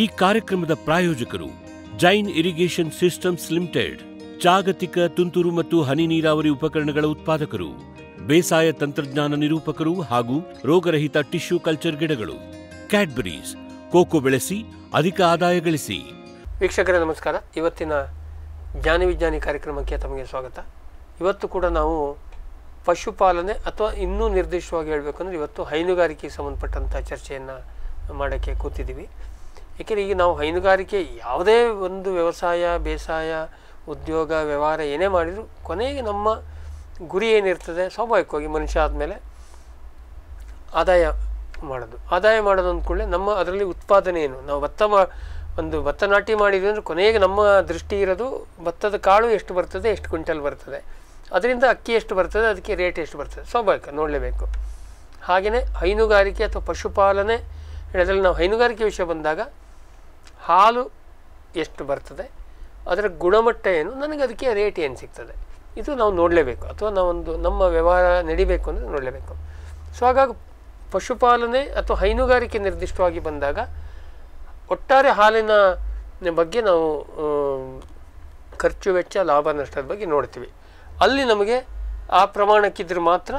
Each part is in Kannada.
ಈ ಕಾರ್ಯಕ್ರಮದ ಪ್ರಾಯೋಜಕರು ಜೈನ್ ಇರಿಗೇಷನ್ ಸಿಸ್ಟಮ್ಸ್ ಲಿಮಿಟೆಡ್ ಜಾಗತಿಕ ತುಂತುರು ಮತ್ತು ಹನಿ ನೀರಾವರಿ ಉಪಕರಣಗಳ ಉತ್ಪಾದಕರು ಬೇಸಾಯ ತಂತ್ರಜ್ಞಾನ ನಿರೂಪಕರು ಹಾಗೂ ರೋಗರಹಿತ ಟಿಶ್ಯೂ ಕಲ್ಚರ್ ಗಿಡಗಳು ಕ್ಯಾಡ್ಬರೀಸ್ ಕೋಕೋ ಬೆಳೆಸಿ ಅಧಿಕ ಆದಾಯ ಗಳಿಸಿ ವೀಕ್ಷಕರ ನಮಸ್ಕಾರ ಇವತ್ತಿನ ಜ್ಞಾನ ವಿಜ್ಞಾನಿ ಕಾರ್ಯಕ್ರಮಕ್ಕೆ ತಮಗೆ ಸ್ವಾಗತ ಇವತ್ತು ಕೂಡ ನಾವು ಪಶುಪಾಲನೆ ಅಥವಾ ಇನ್ನೂ ನಿರ್ದಿಷ್ಟವಾಗಿ ಹೇಳಬೇಕಂದ್ರೆ ಇವತ್ತು ಹೈನುಗಾರಿಕೆಗೆ ಸಂಬಂಧಪಟ್ಟಂಥ ಚರ್ಚೆಯನ್ನು ಮಾಡೋಕ್ಕೆ ಕೂತಿದ್ದೀವಿ ಏಕೆಂದರೆ ಈಗ ನಾವು ಹೈನುಗಾರಿಕೆ ಯಾವುದೇ ಒಂದು ವ್ಯವಸಾಯ ಬೇಸಾಯ ಉದ್ಯೋಗ ವ್ಯವಹಾರ ಏನೇ ಮಾಡಿದರೂ ಕೊನೆಗೆ ನಮ್ಮ ಗುರಿ ಏನಿರ್ತದೆ ಸ್ವಾಭಾವಿಕವಾಗಿ ಮನುಷ್ಯ ಆದಮೇಲೆ ಆದಾಯ ಮಾಡೋದು ಆದಾಯ ಮಾಡೋದು ಅಂದ್ಕೊಳ್ಳೆ ನಮ್ಮ ಅದರಲ್ಲಿ ಉತ್ಪಾದನೆ ಏನು ನಾವು ಭತ್ತ ಮಾ ಒಂದು ಭತ್ತ ನಾಟಿ ಮಾಡಿದ್ವಿ ಅಂದರೆ ಕೊನೆಗೆ ನಮ್ಮ ದೃಷ್ಟಿ ಇರೋದು ಭತ್ತದ ಕಾಳು ಎಷ್ಟು ಬರ್ತದೆ ಎಷ್ಟು ಕ್ವಿಂಟಲ್ ಬರ್ತದೆ ಅದರಿಂದ ಅಕ್ಕಿ ಎಷ್ಟು ಬರ್ತದೆ ಅದಕ್ಕೆ ರೇಟ್ ಎಷ್ಟು ಬರ್ತದೆ ಸ್ವಾಭಾವಿಕ ನೋಡಲೇಬೇಕು ಹಾಗೆಯೇ ಹೈನುಗಾರಿಕೆ ಅಥವಾ ಪಶುಪಾಲನೆ ಅದರಲ್ಲಿ ನಾವು ಹೈನುಗಾರಿಕೆ ವಿಷಯ ಬಂದಾಗ ಹಾಲು ಎಷ್ಟು ಬರ್ತದೆ ಅದರ ಗುಣಮಟ್ಟ ಏನು ನನಗೆ ಅದಕ್ಕೆ ರೇಟ್ ಏನು ಸಿಗ್ತದೆ ಇದು ನಾವು ನೋಡಲೇಬೇಕು ಅಥವಾ ನಾವೊಂದು ನಮ್ಮ ವ್ಯವಹಾರ ನಡಿಬೇಕು ಅಂದರೆ ನೋಡಲೇಬೇಕು ಸೊ ಹಾಗಾಗಿ ಪಶುಪಾಲನೆ ಅಥವಾ ಹೈನುಗಾರಿಕೆ ನಿರ್ದಿಷ್ಟವಾಗಿ ಬಂದಾಗ ಒಟ್ಟಾರೆ ಹಾಲಿನ ಬಗ್ಗೆ ನಾವು ಖರ್ಚು ವೆಚ್ಚ ಲಾಭ ನಷ್ಟದ ಬಗ್ಗೆ ನೋಡ್ತೀವಿ ಅಲ್ಲಿ ನಮಗೆ ಆ ಪ್ರಮಾಣಕ್ಕಿದ್ರೆ ಮಾತ್ರ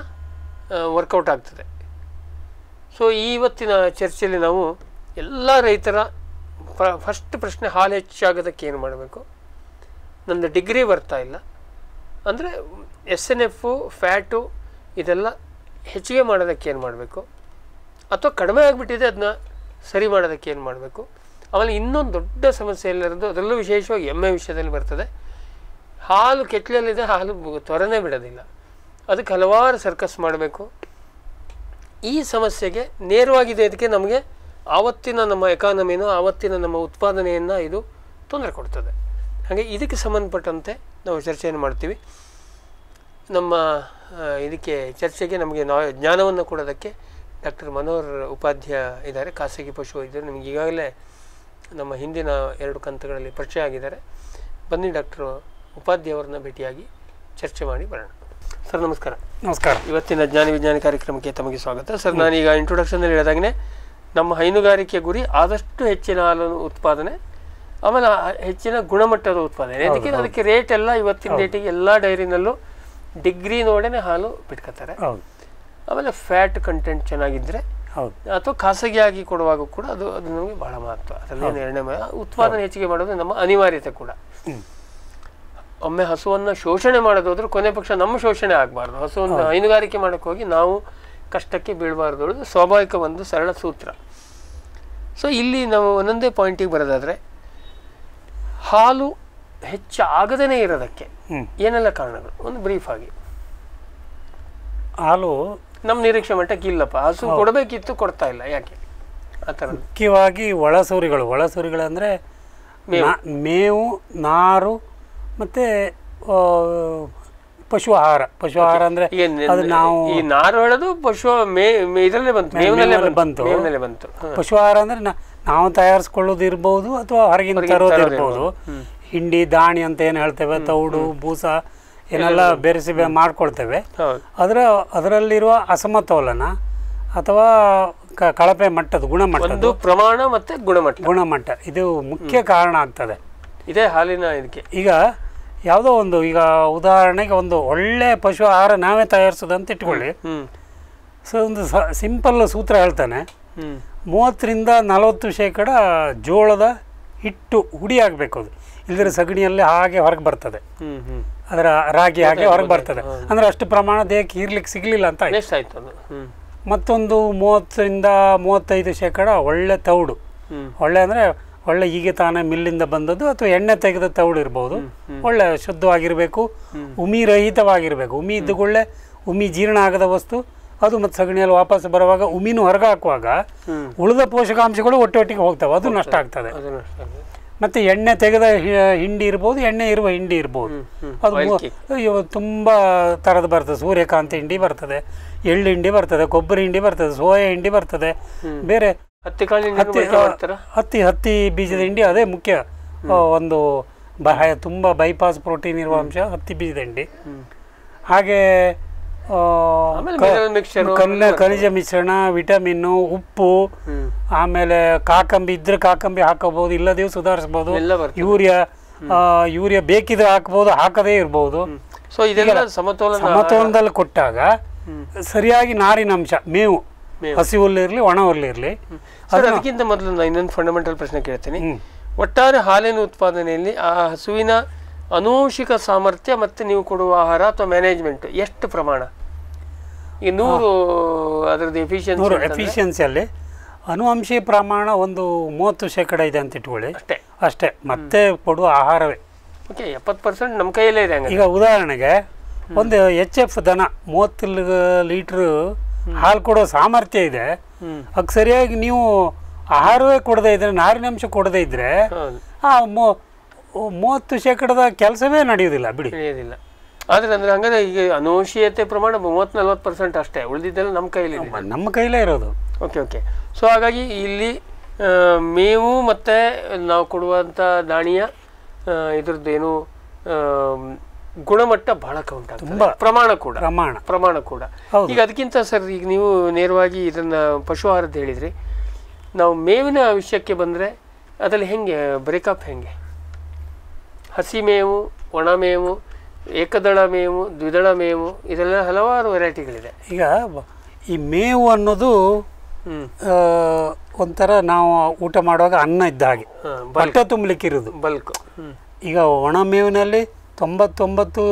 ವರ್ಕೌಟ್ ಆಗ್ತದೆ ಸೊ ಈವತ್ತಿನ ಇವತ್ತಿನ ಚರ್ಚೆಯಲ್ಲಿ ನಾವು ಎಲ್ಲ ರೈತರ ಫಸ್ಟ್ ಪ್ರಶ್ನೆ ಹಾಲು ಹೆಚ್ಚಾಗೋದಕ್ಕೆ ಏನು ಮಾಡಬೇಕು ನಂದು ಡಿಗ್ರಿ ಬರ್ತಾ ಇಲ್ಲ ಅಂದರೆ ಎಸ್ ಎನ್ ಎಫು ಫ್ಯಾಟು ಇದೆಲ್ಲ ಹೆಚ್ಚಿಗೆ ಮಾಡೋದಕ್ಕೆ ಏನು ಮಾಡಬೇಕು ಅಥವಾ ಕಡಿಮೆ ಆಗಿಬಿಟ್ಟಿದೆ ಅದನ್ನ ಸರಿ ಮಾಡೋದಕ್ಕೆ ಏನು ಮಾಡಬೇಕು ಆಮೇಲೆ ಇನ್ನೊಂದು ದೊಡ್ಡ ಸಮಸ್ಯೆ ಎಲ್ಲಿರೋದು ಅದರಲ್ಲೂ ವಿಶೇಷವಾಗಿ ಎಮ್ಮೆ ವಿಷಯದಲ್ಲಿ ಬರ್ತದೆ ಹಾಲು ಕೆಟ್ಟಲಲ್ಲಿದೆ ಹಾಲು ತ್ವರೆನೇ ಬಿಡೋದಿಲ್ಲ ಅದಕ್ಕೆ ಹಲವಾರು ಸರ್ಕಸ್ ಮಾಡಬೇಕು ಈ ಸಮಸ್ಯೆಗೆ ನೇರವಾಗಿದೆ ಇದಕ್ಕೆ ನಮಗೆ ಆವತ್ತಿನ ನಮ್ಮ ಎಕಾನಮಿನ ಆವತ್ತಿನ ನಮ್ಮ ಉತ್ಪಾದನೆಯನ್ನು ಇದು ತೊಂದರೆ ಕೊಡ್ತದೆ ಹಾಗೆ ಇದಕ್ಕೆ ಸಂಬಂಧಪಟ್ಟಂತೆ ನಾವು ಚರ್ಚೆಯನ್ನು ಮಾಡ್ತೀವಿ ನಮ್ಮ ಇದಕ್ಕೆ ಚರ್ಚೆಗೆ ನಮಗೆ ನಾ ಜ್ಞಾನವನ್ನು ಕೊಡೋದಕ್ಕೆ ಡಾಕ್ಟರ್ ಮನೋಹರ್ ಉಪಾಧ್ಯಾಯ ಇದ್ದಾರೆ ಖಾಸಗಿ ಪಶುವೈದ್ಯರು ನಿಮಗೆ ಈಗಾಗಲೇ ನಮ್ಮ ಹಿಂದಿನ ಎರಡು ಕಂತುಗಳಲ್ಲಿ ಪರಿಚಯ ಆಗಿದ್ದಾರೆ ಬನ್ನಿ ಡಾಕ್ಟರ್ ಉಪಾಧ್ಯಾಯವ್ರನ್ನ ಭೇಟಿಯಾಗಿ ಚರ್ಚೆ ಮಾಡಿ ಬರೋಣ ಸರ್ ನಮಸ್ಕಾರ ನಮಸ್ಕಾರ ಇವತ್ತಿನ ಜ್ಞಾನ ವಿಜ್ಞಾನ ಕಾರ್ಯಕ್ರಮಕ್ಕೆ ತಮಗೆ ಸ್ವಾಗತ ಸರ್ ನಾನೀಗ ಇಂಟ್ರೊಡಕ್ಷನಲ್ಲಿ ಹೇಳಿದಾಗಲೇ ನಮ್ಮ ಹೈನುಗಾರಿಕೆ ಗುರಿ ಆದಷ್ಟು ಹೆಚ್ಚಿನ ಹಾಲನ್ನು ಉತ್ಪಾದನೆ ಆಮೇಲೆ ಹೆಚ್ಚಿನ ಗುಣಮಟ್ಟದ ಉತ್ಪಾದನೆ ಅದಕ್ಕೆ ಅದಕ್ಕೆ ರೇಟ್ ಎಲ್ಲ ಇವತ್ತಿನ ಡೇಟಿಗೆ ಎಲ್ಲ ಡೈರಿನಲ್ಲೂ ಡಿಗ್ರಿ ನೋಡೇನೆ ಹಾಲು ಬಿಟ್ಕೋತಾರೆ ಆಮೇಲೆ ಫ್ಯಾಟ್ ಕಂಟೆಂಟ್ ಚೆನ್ನಾಗಿದ್ದರೆ ಅಥವಾ ಖಾಸಗಿಯಾಗಿ ಕೊಡುವಾಗ ಕೂಡ ಅದು ಅದು ನಮಗೆ ಬಹಳ ಮಹತ್ವ ಅದರಲ್ಲಿ ನಿರ್ಣಯ ಉತ್ಪಾದನೆ ಹೆಚ್ಚಿಗೆ ಮಾಡೋದು ನಮ್ಮ ಅನಿವಾರ್ಯತೆ ಕೂಡ ಒಮ್ಮೆ ಹಸುವನ್ನು ಶೋಷಣೆ ಮಾಡೋದಾದ್ರೂ ಕೊನೆ ಪಕ್ಷ ನಮ್ಮ ಶೋಷಣೆ ಆಗಬಾರ್ದು ಹಸುವನ್ನು ಹೈನುಗಾರಿಕೆ ಮಾಡೋಕ್ಕೋಗಿ ನಾವು ಕಷ್ಟಕ್ಕೆ ಬೀಳಬಾರ್ದು ಸ್ವಾಭಾವಿಕ ಒಂದು ಸರಳ ಸೂತ್ರ ಸೊ ಇಲ್ಲಿ ನಾವು ಒಂದೊಂದೇ ಪಾಯಿಂಟಿಗೆ ಬರೋದಾದರೆ ಹಾಲು ಹೆಚ್ಚಾಗದೇ ಇರೋದಕ್ಕೆ ಏನೆಲ್ಲ ಕಾರಣಗಳು ಒಂದು ಬ್ರೀಫ್ ಆಗಿ ಹಾಲು ನಮ್ಮ ನಿರೀಕ್ಷೆ ಮಟ್ಟಕ್ಕೆ ಇಲ್ಲಪ್ಪ ಹಸು ಕೊಡಬೇಕಿತ್ತು ಕೊಡ್ತಾ ಇಲ್ಲ ಯಾಕೆ ಆ ಥರ ಮುಖ್ಯವಾಗಿ ಒಳಸೂರಿಗಳು ಒಳಸೂರಿಗಳಂದರೆ ಮೇವು ನಾರು ಮತ್ತು ಪಶು ಆಹಾರ ಪಶು ಆಹಾರ ಅಂದ್ರೆ ಅದು ನಾವು ಈ ಹೇಳೋದು ಪಶು ಮೇ ಇದರಲ್ಲೇ ಬಂತು ಬಂತು ಬಂತು ಪಶು ಆಹಾರ ಅಂದ್ರೆ ನಾವು ತಯಾರಿಸ್ಕೊಳ್ಳೋದು ಇರ್ಬೋದು ಅಥವಾ ಹೊರಗಿನ ತರೋದು ಇರ್ಬೋದು ಹಿಂಡಿ ದಾಣಿ ಅಂತ ಏನು ಹೇಳ್ತೇವೆ ತೌಡು ಬೂಸ ಏನೆಲ್ಲ ಬೆರೆಸಿ ಮಾಡ್ಕೊಳ್ತೇವೆ ಅದರ ಅದರಲ್ಲಿರುವ ಅಸಮತೋಲನ ಅಥವಾ ಕಳಪೆ ಮಟ್ಟದ ಗುಣಮಟ್ಟ ಪ್ರಮಾಣ ಮತ್ತೆ ಗುಣಮಟ್ಟ ಗುಣಮಟ್ಟ ಇದು ಮುಖ್ಯ ಕಾರಣ ಆಗ್ತದೆ ಇದೇ ಹಾಲಿನ ಇದಕ್ಕೆ ಈಗ ಯಾವುದೋ ಒಂದು ಈಗ ಉದಾಹರಣೆಗೆ ಒಂದು ಒಳ್ಳೆ ಪಶು ಆಹಾರ ನಾವೇ ತಯಾರಿಸೋದಂತ ಇಟ್ಕೊಳ್ಳಿ ಸೊ ಒಂದು ಸಿಂಪಲ್ ಸೂತ್ರ ಹೇಳ್ತಾನೆ ಮೂವತ್ತರಿಂದ ನಲವತ್ತು ಶೇಕಡ ಜೋಳದ ಹಿಟ್ಟು ಹುಡಿ ಆಗಬೇಕು ಅದು ಇಲ್ಲದ್ರೆ ಸಗಣಿಯಲ್ಲಿ ಹಾಗೆ ಹೊರಗೆ ಬರ್ತದೆ ಅದರ ರಾಗಿ ಹಾಗೆ ಹೊರಗೆ ಬರ್ತದೆ ಅಂದರೆ ಅಷ್ಟು ಪ್ರಮಾಣ ದೇಹಕ್ಕೆ ಇರ್ಲಿಕ್ಕೆ ಸಿಗಲಿಲ್ಲ ಅಂತ ಆಯ್ತು ಮತ್ತೊಂದು ಮೂವತ್ತರಿಂದ ಮೂವತ್ತೈದು ಶೇಕಡ ಒಳ್ಳೆ ತೌಡು ಒಳ್ಳೆ ಅಂದರೆ ಒಳ್ಳೆ ಹೀಗೆ ತಾನೇ ಮಿಲ್ಲಿಂದ ಬಂದದ್ದು ಅಥವಾ ಎಣ್ಣೆ ತೆಗೆದ ಇರ್ಬೋದು ಒಳ್ಳೆ ಶುದ್ಧವಾಗಿರಬೇಕು ಉಮಿ ರಹಿತವಾಗಿರಬೇಕು ಉಮಿ ಇದ್ದುಗಳೇ ಉಮಿ ಜೀರ್ಣ ಆಗದ ವಸ್ತು ಅದು ಮತ್ತು ಸಗಣಿಯಲ್ಲಿ ವಾಪಸ್ ಬರುವಾಗ ಉಮಿನೂ ಹೊರಗೆ ಹಾಕುವಾಗ ಉಳಿದ ಪೋಷಕಾಂಶಗಳು ಒಟ್ಟೊಟ್ಟಿಗೆ ಹೋಗ್ತವೆ ಅದು ನಷ್ಟ ಆಗ್ತದೆ ಮತ್ತು ಎಣ್ಣೆ ತೆಗೆದ ಹಿಂಡಿ ಇರ್ಬೋದು ಎಣ್ಣೆ ಇರುವ ಹಿಂಡಿ ಇರ್ಬೋದು ಅದು ತುಂಬ ಥರದ ಬರ್ತದೆ ಸೂರ್ಯಕಾಂತಿ ಹಿಂಡಿ ಬರ್ತದೆ ಎಳ್ಳು ಹಿಂಡಿ ಬರ್ತದೆ ಕೊಬ್ಬರಿ ಹಿಂಡಿ ಬರ್ತದೆ ಸೋಯಾ ಹಿಂಡಿ ಬರ್ತದೆ ಬೇರೆ ಹತ್ತಿ ಹತ್ತಿ ಹತ್ತಿ ಬೀಜದ ಹಿಂಡಿ ಅದೇ ಮುಖ್ಯ ಒಂದು ತುಂಬ ಬೈಪಾಸ್ ಪ್ರೋಟೀನ್ ಇರುವ ಅಂಶ ಹತ್ತಿ ಬೀಜದ ಹಿಂಡಿ ಹಾಗೆ ಕಲ್ಲ ಖನಿಜ ಮಿಶ್ರಣ ವಿಟಮಿನ್ನು ಉಪ್ಪು ಆಮೇಲೆ ಕಾಕಂಬಿ ಇದ್ರೆ ಕಾಕಂಬಿ ಹಾಕಬಹುದು ಇಲ್ಲದೇ ಸುಧಾರಿಸಬಹುದು ಯೂರಿಯಾ ಯೂರಿಯಾ ಬೇಕಿದ್ರೆ ಹಾಕಬಹುದು ಹಾಕದೇ ಇರಬಹುದು ಸಮತೋಲನದಲ್ಲಿ ಕೊಟ್ಟಾಗ ಸರಿಯಾಗಿ ನಾರಿನ ಅಂಶ ಮೇವು ಹಸಿ ಹುಲ್ಲು ಇರಲಿ ಒಣ ಹುಲ್ಲು ಇರಲಿ ಅದಕ್ಕಿಂತ ಮೊದಲು ಇನ್ನೊಂದು ಫಂಡಮೆಂಟಲ್ ಪ್ರಶ್ನೆ ಕೇಳ್ತೀನಿ ಒಟ್ಟಾರೆ ಹಾಲಿನ ಉತ್ಪಾದನೆಯಲ್ಲಿ ಆ ಹಸುವಿನ ಅನುವಂಶಿಕ ಸಾಮರ್ಥ್ಯ ಮತ್ತು ನೀವು ಕೊಡುವ ಆಹಾರ ಅಥವಾ ಮ್ಯಾನೇಜ್ಮೆಂಟ್ ಎಷ್ಟು ಪ್ರಮಾಣ ಈ ನೂರು ಅದರದ್ದು ಎಫಿಷಿಯನ್ಸಿ ಎಫಿಷಿಯನ್ಸಿಯಲ್ಲಿ ಅನುವಂಶಿ ಪ್ರಮಾಣ ಒಂದು ಮೂವತ್ತು ಶೇಕಡ ಇದೆ ಅಂತ ಇಟ್ಕೊಳ್ಳಿ ಅಷ್ಟೇ ಅಷ್ಟೇ ಮತ್ತೆ ಕೊಡುವ ಆಹಾರವೇ ಓಕೆ ಎಪ್ಪತ್ತು ಪರ್ಸೆಂಟ್ ನಮ್ಮ ಕೈಯಲ್ಲೇ ಇದೆ ಈಗ ಉದಾಹರಣೆಗೆ ಒಂದು ಎಚ್ ಎಫ್ ದನ ಮೂವತ್ತು ಲೀಟ್ರ್ ಹಾಲು ಕೊಡೋ ಸಾಮರ್ಥ್ಯ ಇದೆ ಹಾಗೆ ಸರಿಯಾಗಿ ನೀವು ಆಹಾರವೇ ಕೊಡದೇ ಇದ್ರೆ ನಾರಿನಂಶ ಕೊಡದೇ ಇದ್ರೆ ಆ ಮೂವತ್ತು ಶೇಕಡದ ಕೆಲಸವೇ ನಡೆಯುವುದಿಲ್ಲ ಬಿಡಿ ನಡೆಯೋದಿಲ್ಲ ಆದ್ರೆ ಅಂದ್ರೆ ಹಂಗಾದ್ರೆ ಈಗ ಅನೋಷೀಯತೆ ಪ್ರಮಾಣ ಮೂವತ್ತು ನಲ್ವತ್ತು ಪರ್ಸೆಂಟ್ ಅಷ್ಟೇ ಉಳಿದಿದ್ದೆಲ್ಲ ನಮ್ಮ ಕೈಲಿ ನಮ್ಮ ಕೈಲೇ ಇರೋದು ಓಕೆ ಓಕೆ ಸೊ ಹಾಗಾಗಿ ಇಲ್ಲಿ ಮೇವು ಮತ್ತು ನಾವು ಕೊಡುವಂಥ ದಾಣಿಯ ಏನು ಗುಣಮಟ್ಟ ಬಹಳ ಕೌಂಟ್ ಪ್ರಮಾಣ ಕೂಡ ಪ್ರಮಾಣ ಪ್ರಮಾಣ ಕೂಡ ಈಗ ಅದಕ್ಕಿಂತ ಸರ್ ಈಗ ನೀವು ನೇರವಾಗಿ ಇದನ್ನ ಪಶು ಆಹಾರದ ಹೇಳಿದ್ರಿ ನಾವು ಮೇವಿನ ವಿಷಯಕ್ಕೆ ಬಂದರೆ ಅದರಲ್ಲಿ ಹೆಂಗೆ ಬ್ರೇಕಪ್ ಹೆಂಗೆ ಹಸಿ ಮೇವು ಒಣ ಮೇವು ಏಕದಳ ಮೇವು ದ್ವಿದಳ ಮೇವು ಇದೆಲ್ಲ ಹಲವಾರು ವೆರೈಟಿಗಳಿದೆ ಈಗ ಈ ಮೇವು ಅನ್ನೋದು ಒಂಥರ ನಾವು ಊಟ ಮಾಡುವಾಗ ಅನ್ನ ಇದ್ದ ಹಾಗೆ ಬಟ್ಟೆ ತುಂಬಲಿಕ್ಕಿರೋದು ಇರೋದು ಬಲ್ಕ್ ಈಗ ಒಣ ಮೇವಿನಲ್ಲಿ ತೊಂಬತ್ತೊಂಬತ್ತು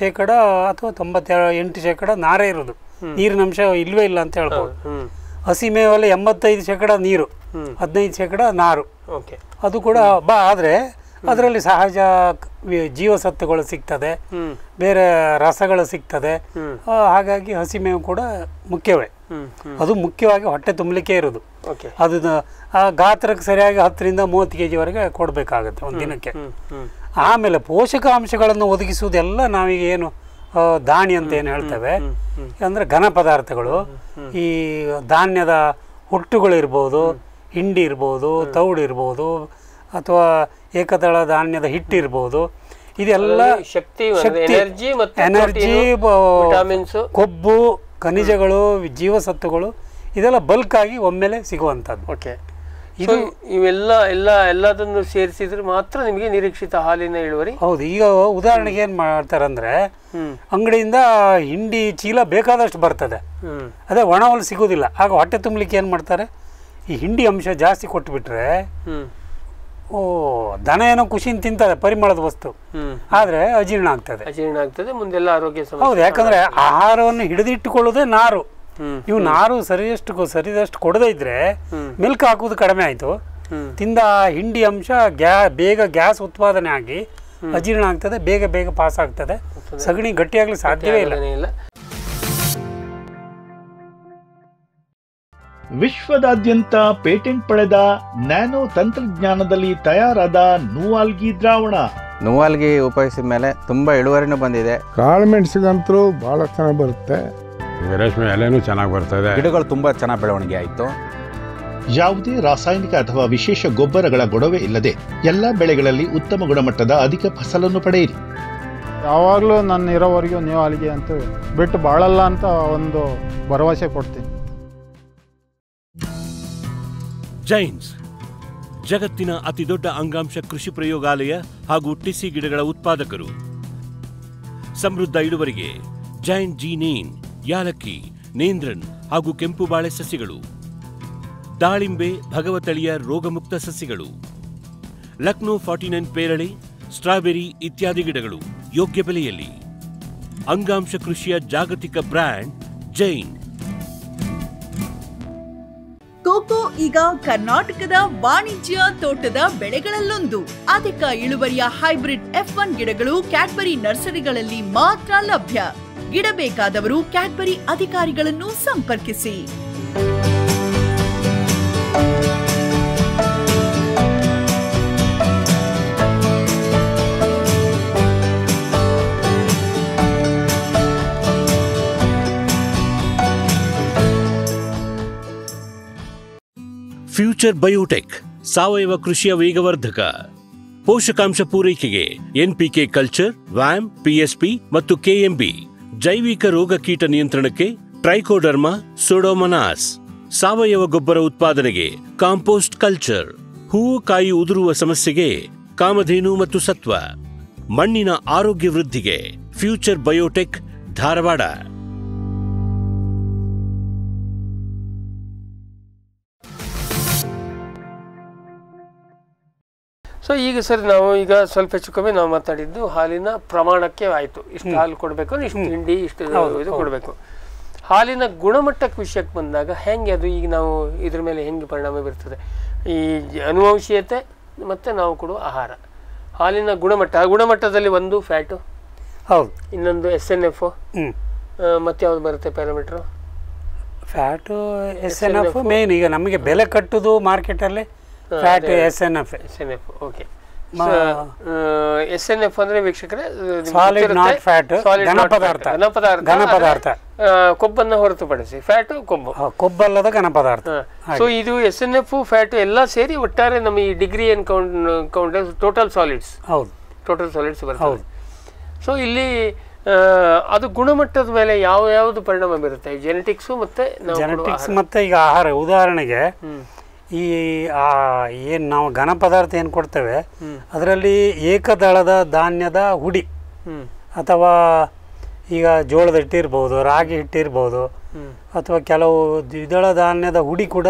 ಶೇಕಡ ಅಥವಾ ತೊಂಬತ್ತೆ ಎಂಟು ಶೇಕಡ ನಾರೇ ಇರೋದು ನೀರಿನ ಅಂಶ ಇಲ್ಲವೇ ಇಲ್ಲ ಅಂತ ಹೇಳ್ಬೋದು ಹಸಿ ಮೇವಲ್ಲಿ ಎಂಬತ್ತೈದು ಶೇಕಡ ನೀರು ಹದಿನೈದು ಶೇಕಡ ನಾರು ಅದು ಕೂಡ ಬಾ ಆದರೆ ಅದರಲ್ಲಿ ಸಹಜ ಜೀವಸತ್ವಗಳು ಸಿಗ್ತದೆ ಬೇರೆ ರಸಗಳು ಸಿಗ್ತದೆ ಹಾಗಾಗಿ ಹಸಿಮೇವು ಕೂಡ ಮುಖ್ಯವೇ ಅದು ಮುಖ್ಯವಾಗಿ ಹೊಟ್ಟೆ ತುಂಬಲಿಕ್ಕೆ ಇರೋದು ಅದು ಆ ಗಾತ್ರಕ್ಕೆ ಸರಿಯಾಗಿ ಹತ್ತರಿಂದ ಮೂವತ್ತು ಕೆ ಜಿವರೆಗೆ ಕೊಡಬೇಕಾಗುತ್ತೆ ಒಂದು ದಿನಕ್ಕೆ ಆಮೇಲೆ ಪೋಷಕಾಂಶಗಳನ್ನು ಒದಗಿಸುವುದೆಲ್ಲ ನಾವೀಗ ಏನು ದಾಣಿ ಅಂತ ಏನು ಹೇಳ್ತೇವೆ ಅಂದರೆ ಘನ ಪದಾರ್ಥಗಳು ಈ ಧಾನ್ಯದ ಹುಟ್ಟುಗಳಿರ್ಬೋದು ಹಿಂಡಿ ಇರ್ಬೋದು ತೌಡು ಇರ್ಬೋದು ಅಥವಾ ಏಕದಳ ಧಾನ್ಯದ ಹಿಟ್ಟಿರ್ಬೋದು ಇದೆಲ್ಲ ಶಕ್ತಿ ಎನರ್ಜಿ ಕೊಬ್ಬು ಖನಿಜಗಳು ಜೀವಸತ್ವಗಳು ಇದೆಲ್ಲ ಬಲ್ಕ್ ಆಗಿ ಒಮ್ಮೆಲೆ ಸಿಗುವಂಥದ್ದು ಓಕೆ ಇದು ಇವೆಲ್ಲ ಎಲ್ಲ ಎಲ್ಲದನ್ನು ಸೇರಿಸಿದ್ರೆ ಮಾತ್ರ ನಿಮಗೆ ನಿರೀಕ್ಷಿತ ಹಾಲಿನ ಇಳುವರಿ ಹೌದು ಈಗ ಉದಾಹರಣೆಗೆ ಏನು ಮಾಡ್ತಾರಂದ್ರೆ ಅಂಗಡಿಯಿಂದ ಹಿಂಡಿ ಚೀಲ ಬೇಕಾದಷ್ಟು ಬರ್ತದೆ ಅದೇ ಒಣ ಸಿಗೋದಿಲ್ಲ ಆಗ ಹೊಟ್ಟೆ ತುಂಬಲಿಕ್ಕೆ ಏನು ಮಾಡ್ತಾರೆ ಈ ಹಿಂಡಿ ಅಂಶ ಜಾಸ್ತಿ ಕೊಟ್ಬಿಟ್ರೆ ಓ ದನ ಏನೋ ಖುಷಿಯಿಂದ ತಿಂತಾರೆ ಪರಿಮಳದ ವಸ್ತು ಆದರೆ ಅಜೀರ್ಣ ಆಗ್ತದೆ ಅಜೀರ್ಣ ಆಗ್ತದೆ ಮುಂದೆಲ್ಲ ಆರೋಗ್ಯ ಹೌದು ಯಾಕಂದ್ರೆ ಆಹಾರವನ್ನು ಹಿಡಿದಿಟ್ಟುಕೊಳ್ಳುವುದೇ ನಾರು ಇವು ನಾರು ಸರಿಯಷ್ಟು ಸರಿದಷ್ಟು ಕೊಡದೇ ಇದ್ರೆ ಮಿಲ್ಕ್ ಹಾಕೋದು ಕಡಿಮೆ ಆಯ್ತು ತಿಂದ ಹಿಂಡಿ ಅಂಶ ಗ್ಯಾ ಬೇಗ ಗ್ಯಾಸ್ ಉತ್ಪಾದನೆ ಆಗಿ ಅಜೀರ್ಣ ಆಗ್ತದೆ ಬೇಗ ಬೇಗ ಪಾಸ್ ಆಗ್ತದೆ ಸಗಣಿ ಗಟ್ಟಿಯಾಗಲಿ ಸಾಧ್ಯವೇ ಇಲ್ಲ ವಿಶ್ವದಾದ್ಯಂತ ಪೇಟೆಂಟ್ ಪಡೆದ ನ್ಯಾನೋ ತಂತ್ರಜ್ಞಾನದಲ್ಲಿ ತಯಾರಾದ ನೂವಾಲ್ಗಿ ದ್ರಾವಣ ನೂವಾಲ್ಗಿ ಉಪಯೋಗಿಸಿದ ಮೇಲೆ ತುಂಬಾ ಇಳುವರಿನೂ ಬಂದಿದೆ ಕಾಳು ಮೆಣಸಿಗಂತರೂ ಬಹಳ ಚೆನ್ನಾಗಿ ಬರುತ್ತೆ ರೇಷ್ಮೆ ಎಲೆನೂ ಚೆನ್ನಾಗಿ ಇದೆ ಗಿಡಗಳು ತುಂಬ ಚೆನ್ನಾಗಿ ಬೆಳವಣಿಗೆ ಆಯಿತು ಯಾವುದೇ ರಾಸಾಯನಿಕ ಅಥವಾ ವಿಶೇಷ ಗೊಬ್ಬರಗಳ ಗೊಡವೆ ಇಲ್ಲದೆ ಎಲ್ಲ ಬೆಳೆಗಳಲ್ಲಿ ಉತ್ತಮ ಗುಣಮಟ್ಟದ ಅಧಿಕ ಫಸಲನ್ನು ಪಡೆಯಿರಿ ಯಾವಾಗಲೂ ನನ್ನ ಇರೋವರೆಗೂ ನೀವು ಅಲ್ಲಿಗೆ ಅಂತ ಬಿಟ್ಟು ಬಾಳಲ್ಲ ಅಂತ ಒಂದು ಭರವಸೆ ಕೊಡ್ತೀನಿ ಜೈನ್ಸ್ ಜಗತ್ತಿನ ದೊಡ್ಡ ಅಂಗಾಂಶ ಕೃಷಿ ಪ್ರಯೋಗಾಲಯ ಹಾಗೂ ಟಿಸಿ ಗಿಡಗಳ ಉತ್ಪಾದಕರು ಸಮೃದ್ಧ ಇಳುವರಿಗೆ ಜೈನ್ ಜೀನೇನ್ ಯಾಲಕ್ಕಿ ನೇಂದ್ರನ್ ಹಾಗೂ ಕೆಂಪು ಬಾಳೆ ಸಸಿಗಳು ದಾಳಿಂಬೆ ಭಗವತಳಿಯ ರೋಗಮುಕ್ತ ಸಸಿಗಳು ಲಕ್ನೋ ಫಾರ್ಟಿ ನೈನ್ ಪೇರಳೆ ಸ್ಟ್ರಾಬೆರಿ ಇತ್ಯಾದಿ ಗಿಡಗಳು ಯೋಗ್ಯ ಬೆಲೆಯಲ್ಲಿ ಅಂಗಾಂಶ ಕೃಷಿಯ ಜಾಗತಿಕ ಬ್ರ್ಯಾಂಡ್ ಜೈನ್ ಕೋಕೋ ಈಗ ಕರ್ನಾಟಕದ ವಾಣಿಜ್ಯ ತೋಟದ ಬೆಳೆಗಳಲ್ಲೊಂದು ಅಧಿಕ ಇಳುವರಿಯ ಹೈಬ್ರಿಡ್ ಎಫ್ ಒನ್ ಗಿಡಗಳು ಕ್ಯಾಡ್ಬರಿ ನರ್ಸರಿಗಳಲ್ಲಿ ಮಾತ್ರ ಲಭ್ಯ ಇಡಬೇಕಾದವರು ಕ್ಯಾಡ್ಬರಿ ಅಧಿಕಾರಿಗಳನ್ನು ಸಂಪರ್ಕಿಸಿ ಫ್ಯೂಚರ್ ಬಯೋಟೆಕ್ ಸಾವಯವ ಕೃಷಿಯ ವೇಗವರ್ಧಕ ಪೋಷಕಾಂಶ ಪೂರೈಕೆಗೆ ಎನ್ಪಿಕೆ ಕಲ್ಚರ್ ವ್ಯಾಮ್ ಪಿಎಸ್ಪಿ ಮತ್ತು ಕೆಎಂಬಿ ಜೈವಿಕ ರೋಗ ಕೀಟ ನಿಯಂತ್ರಣಕ್ಕೆ ಟ್ರೈಕೋಡರ್ಮಾ ಸೋಡೋಮನಾಸ್ ಸಾವಯವ ಗೊಬ್ಬರ ಉತ್ಪಾದನೆಗೆ ಕಾಂಪೋಸ್ಟ್ ಕಲ್ಚರ್ ಹೂವು ಕಾಯಿ ಉದುರುವ ಸಮಸ್ಯೆಗೆ ಕಾಮಧೇನು ಮತ್ತು ಸತ್ವ ಮಣ್ಣಿನ ಆರೋಗ್ಯ ವೃದ್ಧಿಗೆ ಫ್ಯೂಚರ್ ಬಯೋಟೆಕ್ ಧಾರವಾಡ ಸೊ ಈಗ ಸರ್ ನಾವು ಈಗ ಸ್ವಲ್ಪ ಹೆಚ್ಚು ಕಮ್ಮಿ ನಾವು ಮಾತಾಡಿದ್ದು ಹಾಲಿನ ಪ್ರಮಾಣಕ್ಕೆ ಆಯಿತು ಇಷ್ಟು ಹಾಲು ಕೊಡಬೇಕು ಅಂದ್ರೆ ಇಷ್ಟು ತಿಂಡಿ ಇಷ್ಟು ಇದು ಕೊಡಬೇಕು ಹಾಲಿನ ಗುಣಮಟ್ಟಕ್ಕೆ ವಿಷಯಕ್ಕೆ ಬಂದಾಗ ಹೆಂಗೆ ಅದು ಈಗ ನಾವು ಇದ್ರ ಮೇಲೆ ಹೆಂಗೆ ಪರಿಣಾಮ ಬೀರ್ತದೆ ಈ ಅನುವಂಶೀಯತೆ ಮತ್ತು ನಾವು ಕೊಡುವ ಆಹಾರ ಹಾಲಿನ ಗುಣಮಟ್ಟ ಗುಣಮಟ್ಟದಲ್ಲಿ ಒಂದು ಫ್ಯಾಟು ಹೌದು ಇನ್ನೊಂದು ಎಸ್ ಎನ್ ಎಫ್ ಮತ್ತೆ ಯಾವ್ದು ಬರುತ್ತೆ parameter fat S N F main ಈಗ ನಮಗೆ ಬೆಲೆ ಕಟ್ಟುದು ಮಾರ್ಕೆಟಲ್ಲಿ fat S N F S N F okay S N F ಅಂದ್ರೆ ವೀಕ್ಷಕರೇ ಸಾಲಿಡ್ ನಾಟ್ ಫ್ಯಾಟ್ ಘನ ಪದಾರ್ಥ ಘನ ಪದಾರ್ಥ ಕೊಬ್ಬನ್ನ ಹೊರತುಪಡಿಸಿ ಫ್ಯಾಟ್ ಕೊಬ್ಬು ಕೊಬ್ಬಲ್ಲದ ಘನ ಪದಾರ್ಥ ಸೊ ಇದು ಎಸ್ ಎನ್ ಎಫ್ ಫ್ಯಾಟ್ ಎಲ್ಲ ಸೇರಿ ಒಟ್ಟಾರೆ ನಮ್ಮ ಈ ಡಿಗ್ರಿ ಏನ್ ಕೌಂಟ್ ಟೋಟಲ್ ಸಾಲಿಡ್ಸ್ ಹೌದು ಟೋಟಲ್ ಸಾಲಿಡ್ಸ್ ಬರ್ತದೆ ಸೊ ಇಲ್ಲಿ ಅದು ಗುಣಮಟ್ಟದ ಮೇಲೆ ಯಾವ ಯಾವ್ದು ಪರಿಣಾಮ ಬೀರುತ್ತೆ ಜೆನೆಟಿಕ್ಸ್ ಮತ್ತೆ ಜೆನೆಟಿಕ್ಸ್ ಮತ್ತೆ ಈಗ ಆಹಾರ ಉದಾಹರಣೆಗೆ ಈ ಆ ಏನು ನಾವು ಘನ ಪದಾರ್ಥ ಏನು ಕೊಡ್ತೇವೆ ಅದರಲ್ಲಿ ಏಕದಳದ ಧಾನ್ಯದ ಹುಡಿ ಅಥವಾ ಈಗ ಜೋಳದ ಹಿಟ್ಟಿರ್ಬೋದು ರಾಗಿ ಹಿಟ್ಟಿರ್ಬೋದು ಅಥವಾ ಕೆಲವು ದ್ವಿದಳ ಧಾನ್ಯದ ಹುಡಿ ಕೂಡ